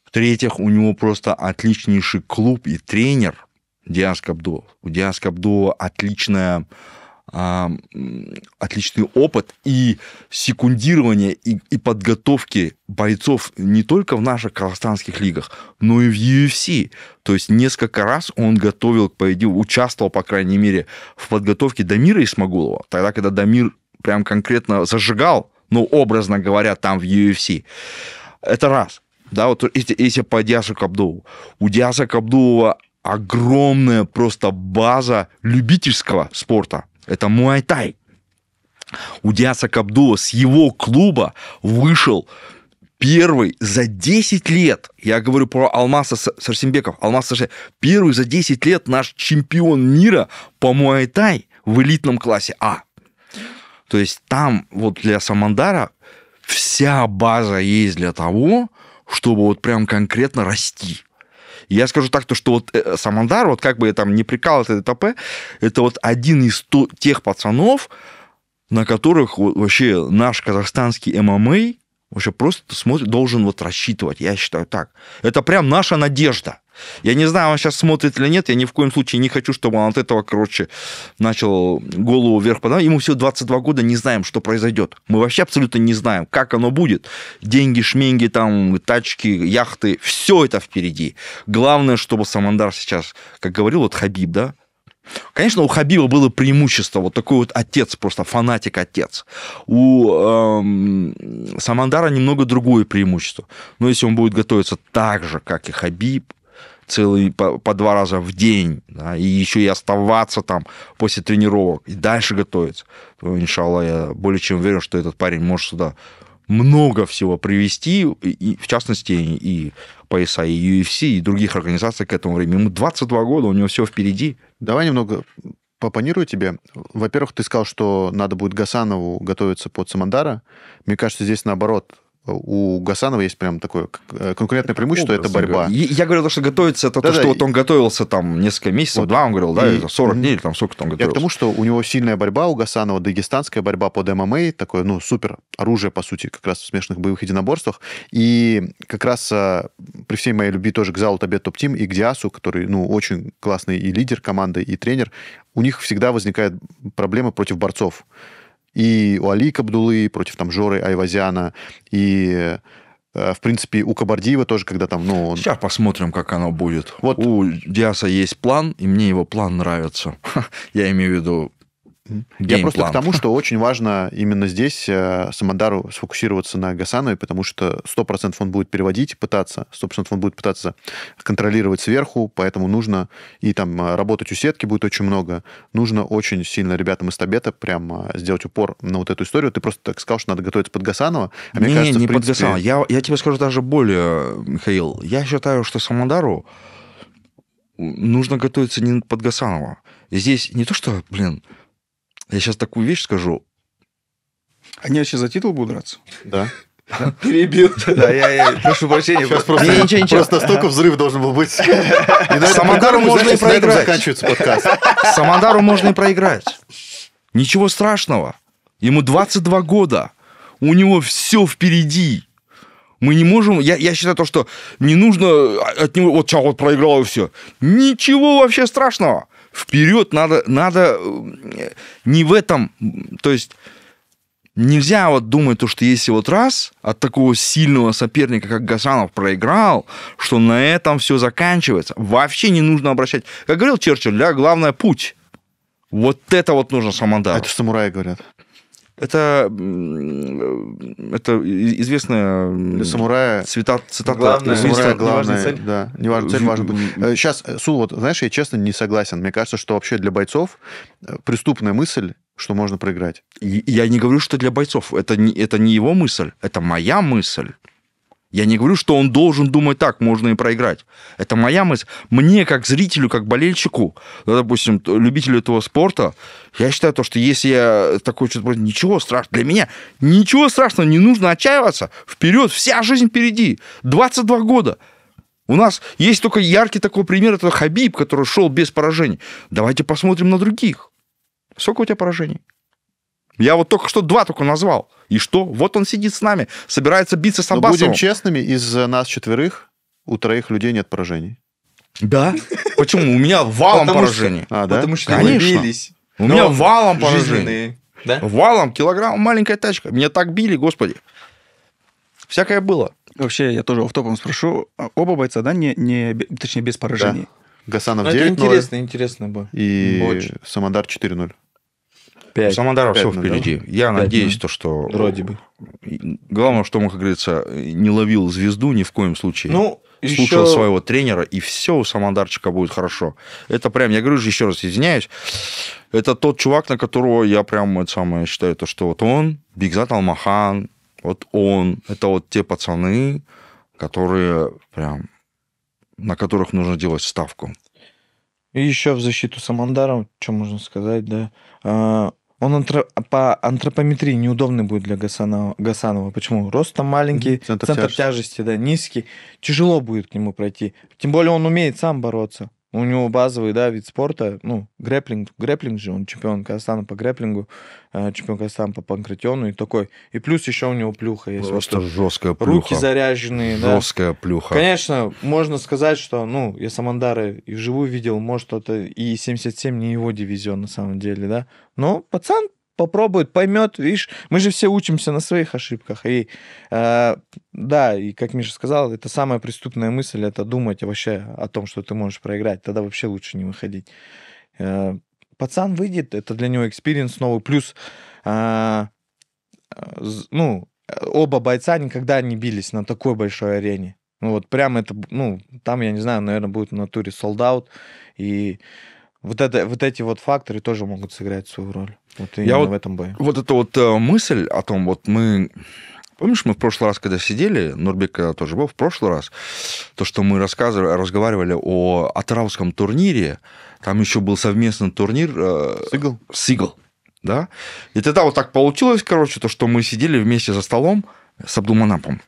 [SPEAKER 2] В-третьих, у него просто отличнейший клуб и тренер Диас Кабдулов. У Диас Кабдулова отличная а, отличный опыт и секундирование, и, и подготовки бойцов не только в наших казахстанских лигах, но и в UFC. То есть несколько раз он готовил по идее участвовал, по крайней мере, в подготовке Дамира Исмагулова, тогда, когда Дамир прям конкретно зажигал, ну, образно говоря, там в UFC. Это раз да, вот если по Диаса Кабдулу. У Диаса Кабдулова огромная просто база любительского спорта. Это муайтай. У Диаса Кабдула с его клуба вышел первый за 10 лет, я говорю про Алмаса Сарсимбеков, Алмаз Сарсимбеков, первый за 10 лет наш чемпион мира по муайтай в элитном классе А. То есть там вот для Самандара вся база есть для того, чтобы вот прям конкретно расти. я скажу так, то, что вот э, Самандар, вот как бы я там не прикал это ТП, это вот один из то, тех пацанов, на которых вообще наш казахстанский ММА вообще просто смотрит, должен вот рассчитывать, я считаю так. Это прям наша надежда. Я не знаю, он сейчас смотрит или нет, я ни в коем случае не хочу, чтобы он от этого, короче, начал голову вверх подавать. Ему всего 22 года, не знаем, что произойдет. Мы вообще абсолютно не знаем, как оно будет. Деньги, шменги, там, тачки, яхты, все это впереди. Главное, чтобы Самандар сейчас, как говорил вот Хабиб, да, Конечно, у Хабиба было преимущество, вот такой вот отец, просто фанатик-отец. У эм, Самандара немного другое преимущество. Но если он будет готовиться так же, как и Хабиб, целый по, по два раза в день, да, и еще и оставаться там после тренировок, и дальше готовиться, то, ну, иншалла, я более чем уверен, что этот парень может сюда много всего привести, и, и, в частности, и пояса, и UFC, и других организаций к этому времени. Ему 22 года, у него все впереди. Давай немного
[SPEAKER 1] попонирую тебе. Во-первых, ты сказал, что надо будет Гасанову готовиться под Самандара. Мне кажется, здесь наоборот у Гасанова есть прям такое э, конкурентное преимущество, Образ, это борьба. Я, я говорил, что готовится это да, то, что да, вот
[SPEAKER 2] он готовился там несколько месяцев, вот. два, он говорил, да, и, 40 дней, там
[SPEAKER 1] сколько там готовился. Я к тому, что у него сильная борьба у Гасанова, дагестанская борьба под ММА, такое, ну, супер оружие, по сути, как раз в смешанных боевых единоборствах. И как раз а, при всей моей любви тоже к Залу Табет Топ Тим и к Диасу, который, ну, очень классный и лидер команды, и тренер, у них всегда возникает проблема против борцов и у Али Кабдулы против там Жоры
[SPEAKER 2] Айвазяна, и э, в принципе, у Кабардиева тоже, когда там, ну... Он... Сейчас посмотрим, как оно будет. Вот. У Диаса есть план, и мне его план нравится. *laughs* Я имею в виду
[SPEAKER 1] я просто к тому,
[SPEAKER 2] что очень важно именно здесь э, Самандару
[SPEAKER 1] сфокусироваться на Гасанове, потому что 100% он будет переводить, пытаться, 100% он будет пытаться контролировать сверху, поэтому нужно и там э, работать у сетки будет очень много. Нужно очень сильно ребятам из Табета прям э, сделать упор на вот эту историю. Ты просто так сказал, что надо готовиться
[SPEAKER 2] под Гасанова. А не, кажется, не принципе... под Гасанова. Я, я тебе скажу даже более, Михаил. Я считаю, что Самандару нужно готовиться не под Гасанова. Здесь не то, что, блин, я сейчас такую вещь скажу. Они вообще за титул будут драться? Да.
[SPEAKER 4] *laughs* Перебил. Да, я, я прошу прощения. Сейчас просто, не, ничего, ничего. просто столько
[SPEAKER 2] взрыв должен был быть. *laughs* Самандару можно и проиграть. заканчивается подкаст. *laughs* Самандару можно и проиграть. Ничего страшного. Ему 22 года. У него все впереди. Мы не можем... Я, я считаю то, что не нужно от него... Вот, ча, вот проиграл и все. Ничего вообще страшного вперед надо, надо э, не в этом, то есть нельзя вот думать то, что если вот раз от такого сильного соперника, как Гасанов, проиграл, что на этом все заканчивается. Вообще не нужно обращать. Как говорил Черчилль, да, главное путь. Вот это вот нужно самандару. А это самураи говорят. Это, это известная для самурая цвета, цитата. Главное, для самурая, главное, цель.
[SPEAKER 1] Да, не важна цель, важно быть. Сейчас, э, э, Су вот, знаешь, я честно не согласен. Мне кажется, что вообще для бойцов
[SPEAKER 2] э, преступная мысль что можно проиграть. Я не говорю, что для бойцов. Это не, это не его мысль, это моя мысль. Я не говорю, что он должен думать так, можно и проиграть. Это моя мысль. Мне, как зрителю, как болельщику, ну, допустим, любителю этого спорта, я считаю то, что если я такой что-то... Ничего страшного. Для меня ничего страшного. Не нужно отчаиваться. Вперед. Вся жизнь впереди. 22 года. У нас есть только яркий такой пример. Это Хабиб, который шел без поражений. Давайте посмотрим на других. Сколько у тебя поражений? Я вот только что два только назвал. И что? Вот он сидит с нами, собирается биться с Аббасовым. Но будем честными, из э, нас четверых у троих людей нет поражений. Да? Почему? У меня валом Потому поражений. А, да? Потому что Конечно. У меня валом поражений. Валом, килограмм, маленькая тачка. Меня так били, господи. Всякое было. Вообще, я тоже автопом спрошу. Оба бойца, да, не,
[SPEAKER 4] не точнее, без поражений? Да. Гасанов 9 ну, Это интересно, интересно было. И
[SPEAKER 1] Самодар
[SPEAKER 2] 4-0.
[SPEAKER 4] 5, Самодаров 5, все впереди. Да? Я 5, надеюсь, да. Ну. то, что... Вроде бы.
[SPEAKER 2] Главное, что он, как говорится, не ловил звезду ни в коем случае. Ну, слушал еще... своего тренера, и все у Самандарчика будет хорошо. Это прям, я говорю же еще раз, извиняюсь, это тот чувак, на которого я прям это самое считаю, то, что вот он, Бигзат Алмахан, вот он, это вот те пацаны, которые прям, на которых нужно делать ставку. И еще в защиту Самандара, что можно
[SPEAKER 3] сказать, да, а, он антро... по антропометрии неудобный будет для Гасанова. Гасанова. Почему? Рост там маленький, центр, центр тяжести. тяжести, да, низкий. Тяжело будет к нему пройти. Тем более он умеет сам бороться. У него базовый, да, вид спорта, ну, грэплинг, грэплинг же, он чемпион Казахстана по грэплингу, э, чемпион Казахстана по панкратиону и такой. И плюс еще у него плюха есть. Просто вот, жесткая плюха. Руки заряженные, жесткая да. Жесткая плюха. Конечно, можно сказать, что, ну, я Самандара и вживую видел, может, это и 77 не его дивизион на самом деле, да. Но пацан попробует, поймет, видишь, мы же все учимся на своих ошибках. И э, да, и как Миша сказал, это самая преступная мысль, это думать вообще о том, что ты можешь проиграть. Тогда вообще лучше не выходить. Э, пацан выйдет, это для него экспириенс новый. Плюс, э, ну, оба бойца никогда не бились на такой большой арене. Ну вот прям это, ну, там, я не знаю, наверное, будет в натуре солдат. И вот, это, вот эти вот факторы тоже могут сыграть свою роль. Вот Я вот, в этом бою.
[SPEAKER 2] Вот эта вот э, мысль о том, вот мы... Помнишь, мы в прошлый раз, когда сидели, Нурбек тоже был, в прошлый раз, то, что мы рассказывали, разговаривали о Атравском турнире, там еще был совместный турнир... Э, с Сигл, С да? И тогда вот так получилось, короче, то, что мы сидели вместе за столом с Абдулманапом.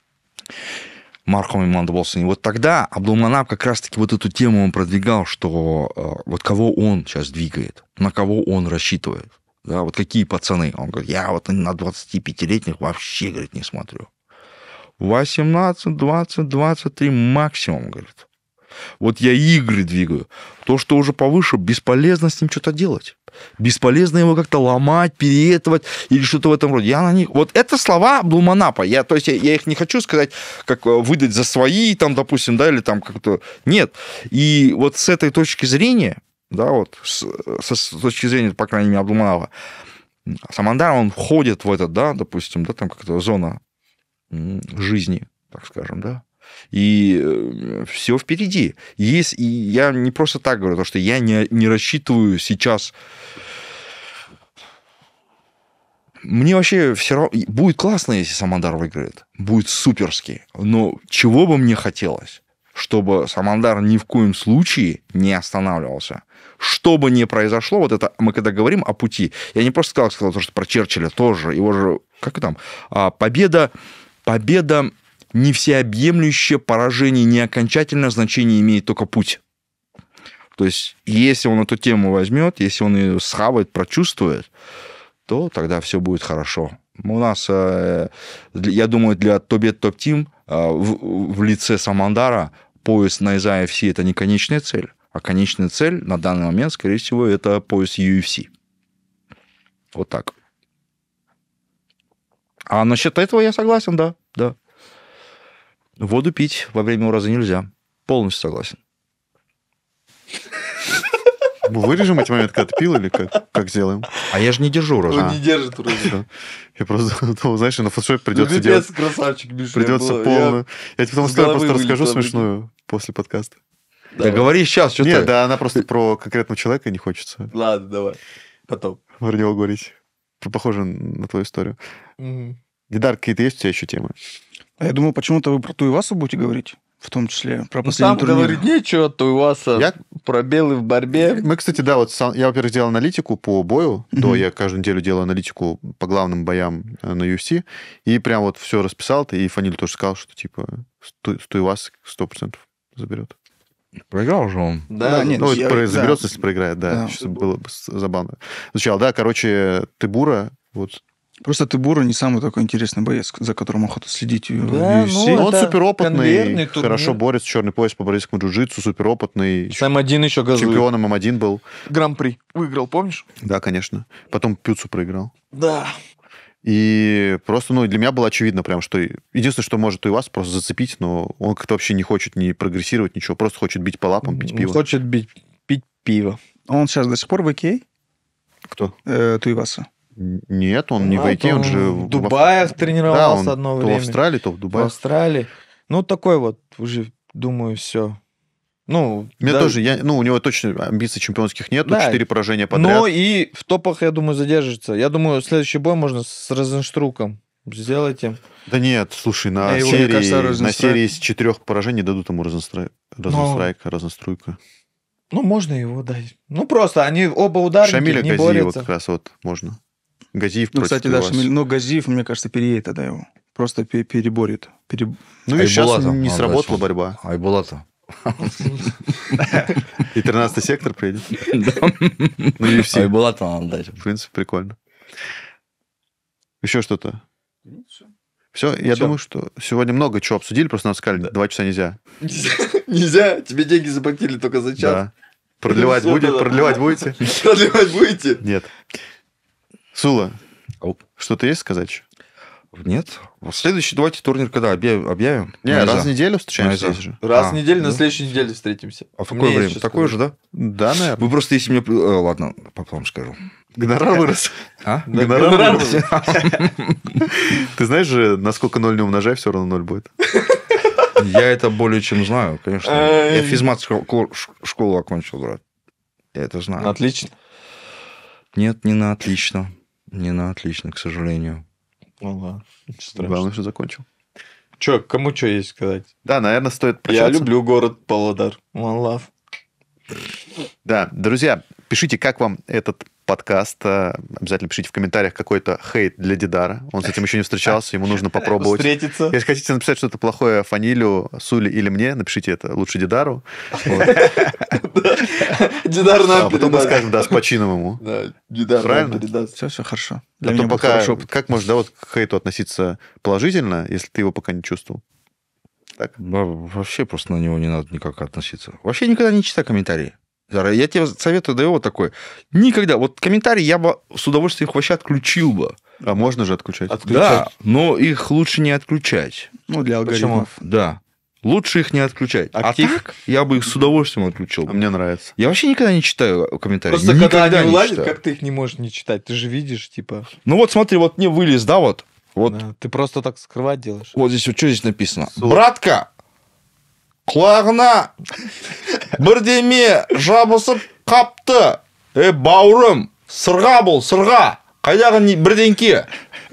[SPEAKER 2] Мархом иманды болсын. И вот тогда Абдулманап как раз-таки вот эту тему он продвигал, что э, вот кого он сейчас двигает, на кого он рассчитывает. Да, вот какие пацаны? Он говорит, я вот на 25-летних вообще, говорит, не смотрю. 18, 20, 23 максимум, говорит. Вот я игры двигаю. То, что уже повыше, бесполезно с ним что-то делать. Бесполезно его как-то ломать, переетывать или что-то в этом роде. Я на них... Вот это слова Блуманапа. Я, то есть я, я их не хочу сказать, как э, выдать за свои, там, допустим, да, или там как-то... Нет. И вот с этой точки зрения, да, вот с, с точки зрения, по крайней мере, Абдуманова, Самандар, он входит в этот, да, допустим, да, там как-то зона жизни, так скажем, да, и э, все впереди. Есть, и я не просто так говорю, потому что я не, не рассчитываю сейчас мне вообще все равно... Будет классно, если Самандар выиграет. Будет суперски. Но чего бы мне хотелось? Чтобы Самандар ни в коем случае не останавливался. Что бы ни произошло, вот это мы когда говорим о пути, я не просто сказал, сказал то, что про Черчилля тоже, его же, как там, а, победа, победа не всеобъемлющее поражение, не окончательное значение имеет только путь. То есть, если он эту тему возьмет, если он ее схавает, прочувствует, то тогда все будет хорошо. У нас, э, я думаю, для Тобет Топ Тим в лице Самандара пояс на IFC это не конечная цель, а конечная цель на данный момент, скорее всего, это пояс UFC. Вот так. А насчет этого я согласен, да, да. Воду пить во время ураза нельзя. Полностью согласен. Мы вырежем эти моменты, когда ты пил, или как,
[SPEAKER 1] как сделаем? А я же не держу урожай. Он а. не держит урожай. Я просто *laughs* думал, знаешь, на фотошопе придется ну, делать... красавчик, Миша. Придется я полную... Я... я тебе потом скажу просто расскажу смешную после подкаста.
[SPEAKER 3] Давай. Да говори сейчас, что Нет, ты... да,
[SPEAKER 1] она просто про конкретного человека не хочется. Ладно, давай. Потом. Про него говорить. Похоже на твою историю. Угу. Дидар, какие-то есть у тебя еще темы?
[SPEAKER 4] А я думал, почему-то вы про Туиваса будете говорить, в том числе про ну, последний Там турнир. говорит
[SPEAKER 1] нечего, Туиваса я... пробелы в борьбе. Мы, кстати, да, вот я, во-первых, делал аналитику по бою, mm то я каждую неделю делаю аналитику по главным боям э, на UFC, и прям вот все расписал, и Фаниль тоже сказал, что типа Туивас 100% заберет. Проиграл же он. Да, да нет, ну, я... Про... заберется, да. если проиграет, да. да. Сейчас было бы забавно. Сначала, да, короче, Тыбура, вот Просто ты Бура не самый такой интересный боец, за которым
[SPEAKER 4] охота следить
[SPEAKER 2] да, UFC. Ну, он суперопытный, хорошо
[SPEAKER 1] борется, черный пояс по борейскому джиу-джитсу, суперопытный. Сам один еще газует. Чемпионом М1 был. Гран-при
[SPEAKER 3] выиграл, помнишь?
[SPEAKER 1] Да, конечно. Потом Пюцу проиграл. Да. И просто, ну, для меня было очевидно прям, что единственное, что может и вас просто зацепить, но он как-то вообще не хочет не прогрессировать, ничего, просто хочет бить по лапам, пить
[SPEAKER 4] пиво. Хочет бить,
[SPEAKER 1] пить пиво.
[SPEAKER 4] Он сейчас до сих пор в Икее?
[SPEAKER 3] Кто? Э, Туиваса. Нет,
[SPEAKER 1] он
[SPEAKER 4] не а, в IT, он, он же... В Дубае
[SPEAKER 3] в... тренировался да, одно время. То в Австралии, то в Дубае. В Австралии. Ну, такой вот уже, думаю, все. Ну, Мне да. тоже,
[SPEAKER 1] я, ну, у него точно амбиций чемпионских нет, да. 4 поражения подряд. Но и
[SPEAKER 3] в топах, я думаю, задержится. Я думаю, следующий бой можно с Розенштруком сделать им.
[SPEAKER 1] Да нет, слушай, на, я э, серии, кажется, на серии из четырех поражений дадут ему Розенстрай... Розенстрайка, Но... Розенструйка.
[SPEAKER 3] Ну, можно его дать. Ну, просто они оба ударники, Шамиля не Газиева борются. как
[SPEAKER 1] раз вот можно. Газиев ну, против кстати, Даша, но
[SPEAKER 4] ну, Газиев, мне кажется, переедет тогда его. Просто переборет. Переб... Ну и сейчас не а, сработала да,
[SPEAKER 1] борьба. Айбулата. И 13-й сектор приедет. Ну и все. Айбулата надо дать. В принципе, прикольно. Еще что-то? Ну, все, я думаю, что сегодня много чего обсудили, просто нам сказали, два часа нельзя.
[SPEAKER 3] *laughs* Нельзя, тебе деньги заплатили только за час. Продлевать будете? Продлевать *laughs* будете? Продлевать будете?
[SPEAKER 2] Нет. Сула, Оп. что-то есть сказать Нет. Следующий, давайте турнир когда объявим? Не, Майза. раз в неделю встречаемся Майза. же. Раз а, в неделю, да? на
[SPEAKER 3] следующей неделе встретимся. А в какое Мне время? Такое же,
[SPEAKER 2] да? Да, наверное. Вы просто, если мне... Э, ладно, потом скажу. Гонорар вырос. А? Да, гонорар, гонорар вырос. *laughs* Ты знаешь же, насколько ноль не умножай, все равно ноль будет. Я это более чем знаю, конечно. Э, Я физмат школу окончил, брат. Я это знаю. Отлично. Нет, не на отлично. Не на отлично, к сожалению. Ага, Главное, что закончил.
[SPEAKER 3] Че, кому что есть сказать? Да, наверное, стоит прощаться. Я люблю город Павлодар. One
[SPEAKER 1] love. Да, друзья, Пишите, как вам этот подкаст. Э, обязательно пишите в комментариях какой-то хейт для Дидара. Он с этим еще не встречался, ему нужно *laughs* попробовать. Встретиться. Если хотите написать что-то плохое Фанилю, Сули или мне, напишите это лучше Дидару. *laughs* Дидар нам а Потом мы скажем, да, с почином ему.
[SPEAKER 4] *laughs* Дидар Правильно? Все, все хорошо.
[SPEAKER 1] Для а меня пока, как можно, да, вот к хейту относиться
[SPEAKER 2] положительно, если ты его пока не чувствовал? Так. Вообще просто на него не надо никак относиться. Вообще никогда не читай комментарии. Я тебе советую даю вот такой. Никогда. Вот комментарии я бы с удовольствием их вообще отключил бы. А можно же отключать. отключать. Да, но их лучше не отключать. Ну, для алгоритмов. Почему? Да. Лучше их не отключать. А Актив? А так я бы их с удовольствием отключил. А мне нравится. Я вообще никогда не читаю комментарии. Просто никогда когда они не вылазят, как ты их
[SPEAKER 3] не можешь не читать? Ты же видишь, типа...
[SPEAKER 2] Ну вот смотри, вот мне вылез, да, вот. вот. Да, ты просто так скрывать делаешь. Вот здесь вот что здесь написано. Суд. Братка, құлағына бірдеме жабысып қапты е бауырым сырға бұл сырға қайдағы бірденке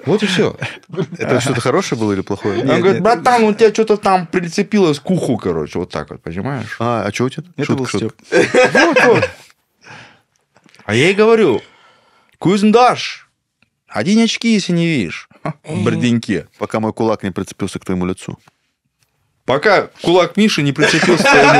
[SPEAKER 2] вот и все. Это что-то хорошее было или плохое? Он говорит, братан, у тебя что-то там прицепилось к уху, короче, вот так вот, понимаешь? А, а что у тебя? Это был Степ. А я ей говорю, Кузндаш, один очки, если не видишь. Брденьки. Пока мой кулак не прицепился к твоему лицу. Пока кулак Миши не прицепился к твоему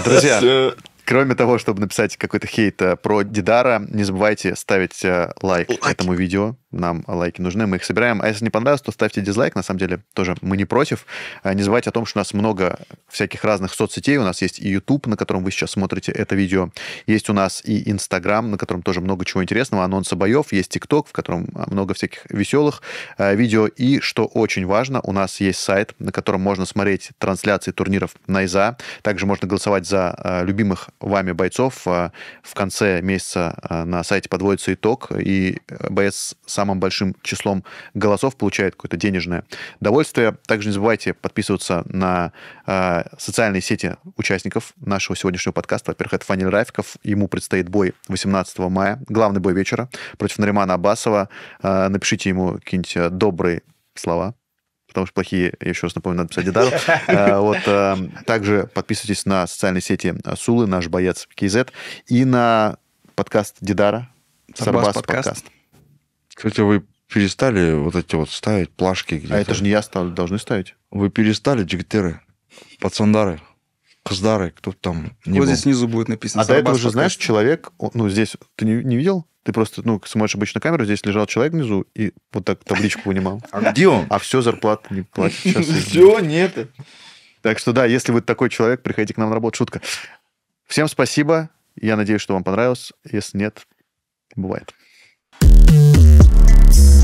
[SPEAKER 2] лицу. Друзья,
[SPEAKER 1] Кроме того, чтобы написать какой-то хейт э, про Дидара, не забывайте ставить э, лайк этому видео нам лайки нужны, мы их собираем. А если не понравилось, то ставьте дизлайк, на самом деле тоже мы не против. А, не забывайте о том, что у нас много всяких разных соцсетей. У нас есть и YouTube, на котором вы сейчас смотрите это видео. Есть у нас и Instagram, на котором тоже много чего интересного, анонсы боев. Есть TikTok, в котором а, много всяких веселых а, видео. И, что очень важно, у нас есть сайт, на котором можно смотреть трансляции турниров на ИЗА. Также можно голосовать за любимых вами бойцов. В конце месяца на сайте подводится итог, и боец сам самым большим числом голосов получает какое-то денежное довольствие. Также не забывайте подписываться на э, социальные сети участников нашего сегодняшнего подкаста. Во-первых, это Фаниль Рафиков. Ему предстоит бой 18 мая, главный бой вечера против Наримана Абасова. Э, напишите ему какие-нибудь э, добрые слова, потому что плохие, я еще раз напомню, надо писать Дидару. Э, вот, э, также подписывайтесь на социальные сети Сулы, наш боец КЗ, и на подкаст Дидара, Сарбас подкаст.
[SPEAKER 2] Кстати, вы перестали вот эти вот ставить плашки где-то. А это же не я стал, должны ставить. Вы перестали джигитеры, пацандары, каздары, кто там не Вот был. здесь
[SPEAKER 4] снизу будет написано. А до этого же, знаешь,
[SPEAKER 1] человек, ну, здесь, ты не, не видел? Ты просто, ну, смотришь обычно камеру, здесь лежал человек внизу и вот так табличку вынимал. А где он? А все, зарплату не платит *laughs* Все, нет. Так что да, если вы такой человек, приходите к нам на работу. Шутка. Всем спасибо. Я надеюсь, что вам понравилось. Если нет, бывает. ピッ。